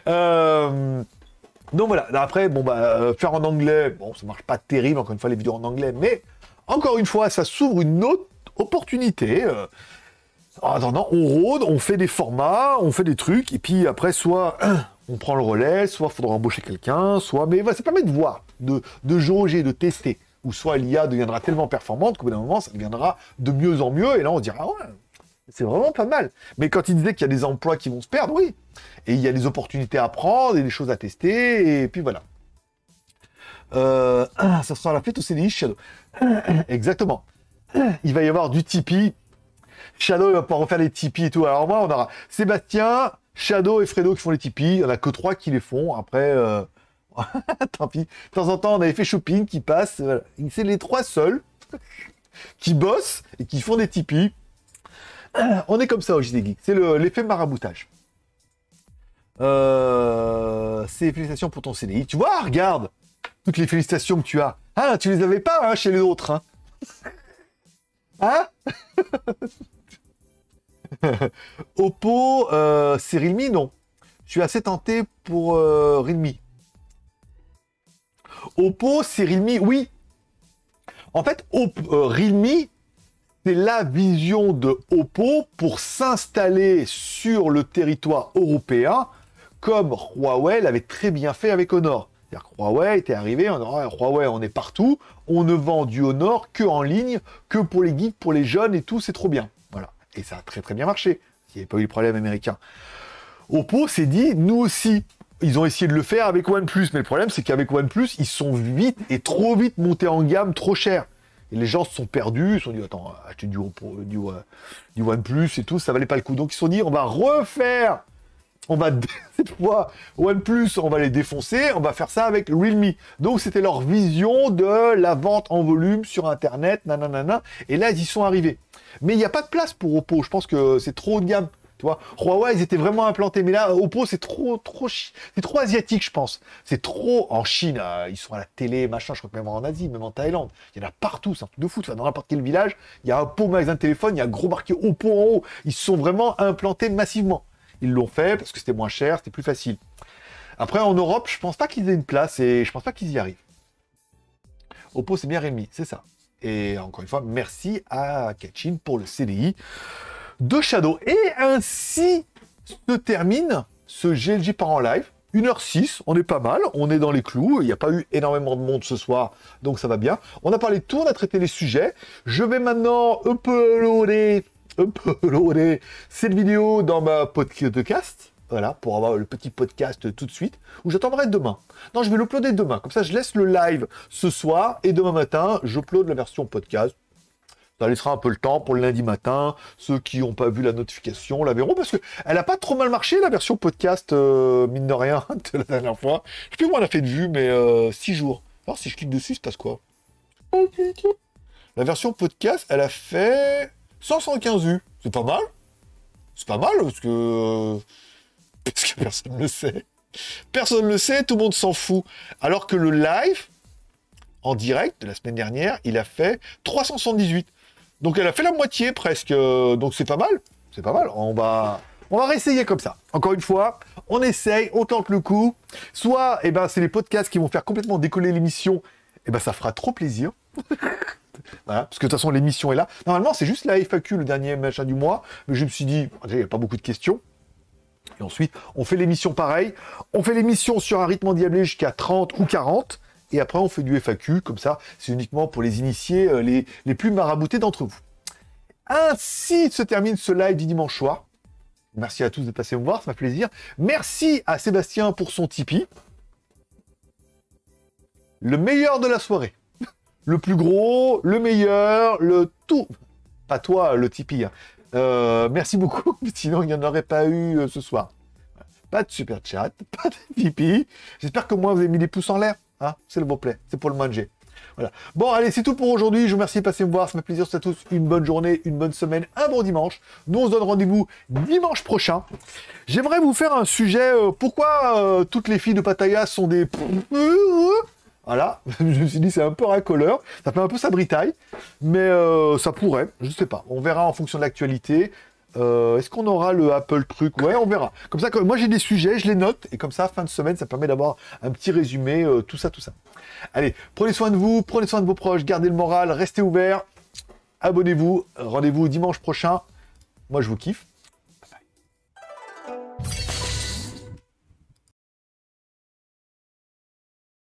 Euh, donc voilà, après, bon bah, euh, faire en anglais, bon, ça marche pas terrible, encore une fois, les vidéos en anglais, mais encore une fois, ça s'ouvre une autre opportunité. Euh, en attendant, on rôde, on fait des formats, on fait des trucs, et puis après, soit on prend le relais, soit il faudra embaucher quelqu'un, soit. Mais bah, ça permet de voir, de, de jauger, de tester ou soit l'IA deviendra tellement performante qu'au bout d'un moment, ça deviendra de mieux en mieux, et là on dira, ah ouais, c'est vraiment pas mal. Mais quand il disait qu'il y a des emplois qui vont se perdre, oui. Et il y a des opportunités à prendre et des choses à tester, et puis voilà. Euh, ah, ça sera la fête au CDI Shadow. Exactement. Il va y avoir du Tipeee. Shadow, il va pouvoir refaire les Tipeee et tout. Alors moi, on aura Sébastien, Shadow et Fredo qui font les Tipeee. Il n'y en a que trois qui les font. Après, euh, Tant pis. De temps en temps, on avait fait Shopping qui passe. C'est les trois seuls qui bossent et qui font des tipis. Euh, on est comme ça au JD C'est l'effet maraboutage. Euh, c'est félicitations pour ton CDI. Tu vois, regarde toutes les félicitations que tu as. Ah, tu les avais pas hein, chez les autres. Hein, hein? Oppo, euh, c'est Realme, non. Je suis assez tenté pour Realme. Oppo, c'est Realme. Oui. En fait, Oppo, euh, Realme, c'est la vision de Oppo pour s'installer sur le territoire européen, comme Huawei l'avait très bien fait avec Honor. C'est-à-dire Huawei était arrivé, on ah, Huawei, on est partout, on ne vend du Honor que en ligne, que pour les guides, pour les jeunes et tout, c'est trop bien. Voilà. Et ça a très très bien marché. il n'y avait pas eu le problème américain. Oppo s'est dit, nous aussi, ils ont essayé de le faire avec OnePlus, mais le problème c'est qu'avec OnePlus, ils sont vite et trop vite montés en gamme, trop cher. Et les gens se sont perdus, ils se sont dit, attends, acheter du, du, euh, du OnePlus et tout, ça valait pas le coup. Donc ils se sont dit, on va refaire, on va, cette fois, OnePlus, on va les défoncer, on va faire ça avec Realme. Donc c'était leur vision de la vente en volume sur Internet, nanana. Et là, ils y sont arrivés. Mais il n'y a pas de place pour Oppo, je pense que c'est trop de gamme. Huawei, ils étaient vraiment implantés, mais là, Oppo, c'est trop, trop, c'est trop asiatique, je pense. C'est trop en Chine, euh, ils sont à la télé, machin, je crois que même en Asie, même en Thaïlande, il y en a partout, c'est un truc de foot, dans n'importe quel village, il y a un pot magasin de téléphone, il y a gros marqué Oppo en haut. Ils sont vraiment implantés massivement. Ils l'ont fait parce que c'était moins cher, c'était plus facile. Après, en Europe, je pense pas qu'ils aient une place et je pense pas qu'ils y arrivent. Oppo, c'est bien Rémi, c'est ça. Et encore une fois, merci à Kachin pour le CDI de Shadow. Et ainsi se termine ce GLG par en live. 1h06, on est pas mal, on est dans les clous, il n'y a pas eu énormément de monde ce soir, donc ça va bien. On a parlé de tout, on a traité les sujets. Je vais maintenant uploader, uploader cette vidéo dans ma podcast, voilà, pour avoir le petit podcast tout de suite, où j'attendrai demain. Non, je vais l'uploader demain, comme ça je laisse le live ce soir, et demain matin, j'uploade la version podcast, ça laissera un peu le temps pour le lundi matin. Ceux qui n'ont pas vu la notification la verront parce qu'elle elle a pas trop mal marché la version podcast euh, mine de rien de la dernière fois. Je sais plus moi elle a fait de vue mais euh, six jours. Alors si je clique dessus, ça passe quoi La version podcast, elle a fait 115 vues. C'est pas mal. C'est pas mal parce que euh, parce que personne ne le sait. Personne ne le sait, tout le monde s'en fout. Alors que le live en direct de la semaine dernière, il a fait 378. Donc elle a fait la moitié presque, euh, donc c'est pas mal, c'est pas mal. On va, on va réessayer comme ça. Encore une fois, on essaye, on tente le coup. Soit, eh ben, c'est les podcasts qui vont faire complètement décoller l'émission, et eh ben, ça fera trop plaisir. parce que de toute façon, l'émission est là. Normalement, c'est juste la FAQ, le dernier machin du mois. Mais je me suis dit, il n'y a pas beaucoup de questions. Et ensuite, on fait l'émission pareil. On fait l'émission sur un rythme endiablé jusqu'à 30 ou 40 et après on fait du FAQ, comme ça, c'est uniquement pour les initiés, euh, les, plus maraboutés d'entre vous. Ainsi se termine ce live du dimanche soir. Merci à tous de passer me voir, ça m'a plaisir. Merci à Sébastien pour son Tipeee. Le meilleur de la soirée. Le plus gros, le meilleur, le tout. Pas toi, le Tipeee. Hein. Euh, merci beaucoup, sinon il n'y en aurait pas eu euh, ce soir. Pas de super chat, pas de Tipeee. J'espère que moi vous avez mis les pouces en l'air. Ah, c'est le vous plaît, c'est pour le manger. Voilà. Bon, allez, c'est tout pour aujourd'hui. Je vous remercie de passer me voir. Ça ma plaisir. C'est à tous une bonne journée, une bonne semaine, un bon dimanche. Nous, on se donne rendez-vous dimanche prochain. J'aimerais vous faire un sujet. Euh, pourquoi euh, toutes les filles de Pataya sont des... Voilà. je me suis dit, c'est un peu racoleur. Ça fait un peu sa britaille. Mais euh, ça pourrait. Je ne sais pas. On verra en fonction de l'actualité. Euh, est-ce qu'on aura le Apple truc Ouais, on verra. Comme ça, moi j'ai des sujets, je les note, et comme ça, fin de semaine, ça permet d'avoir un petit résumé, euh, tout ça, tout ça. Allez, prenez soin de vous, prenez soin de vos proches, gardez le moral, restez ouverts, abonnez-vous, rendez-vous dimanche prochain. Moi je vous kiffe.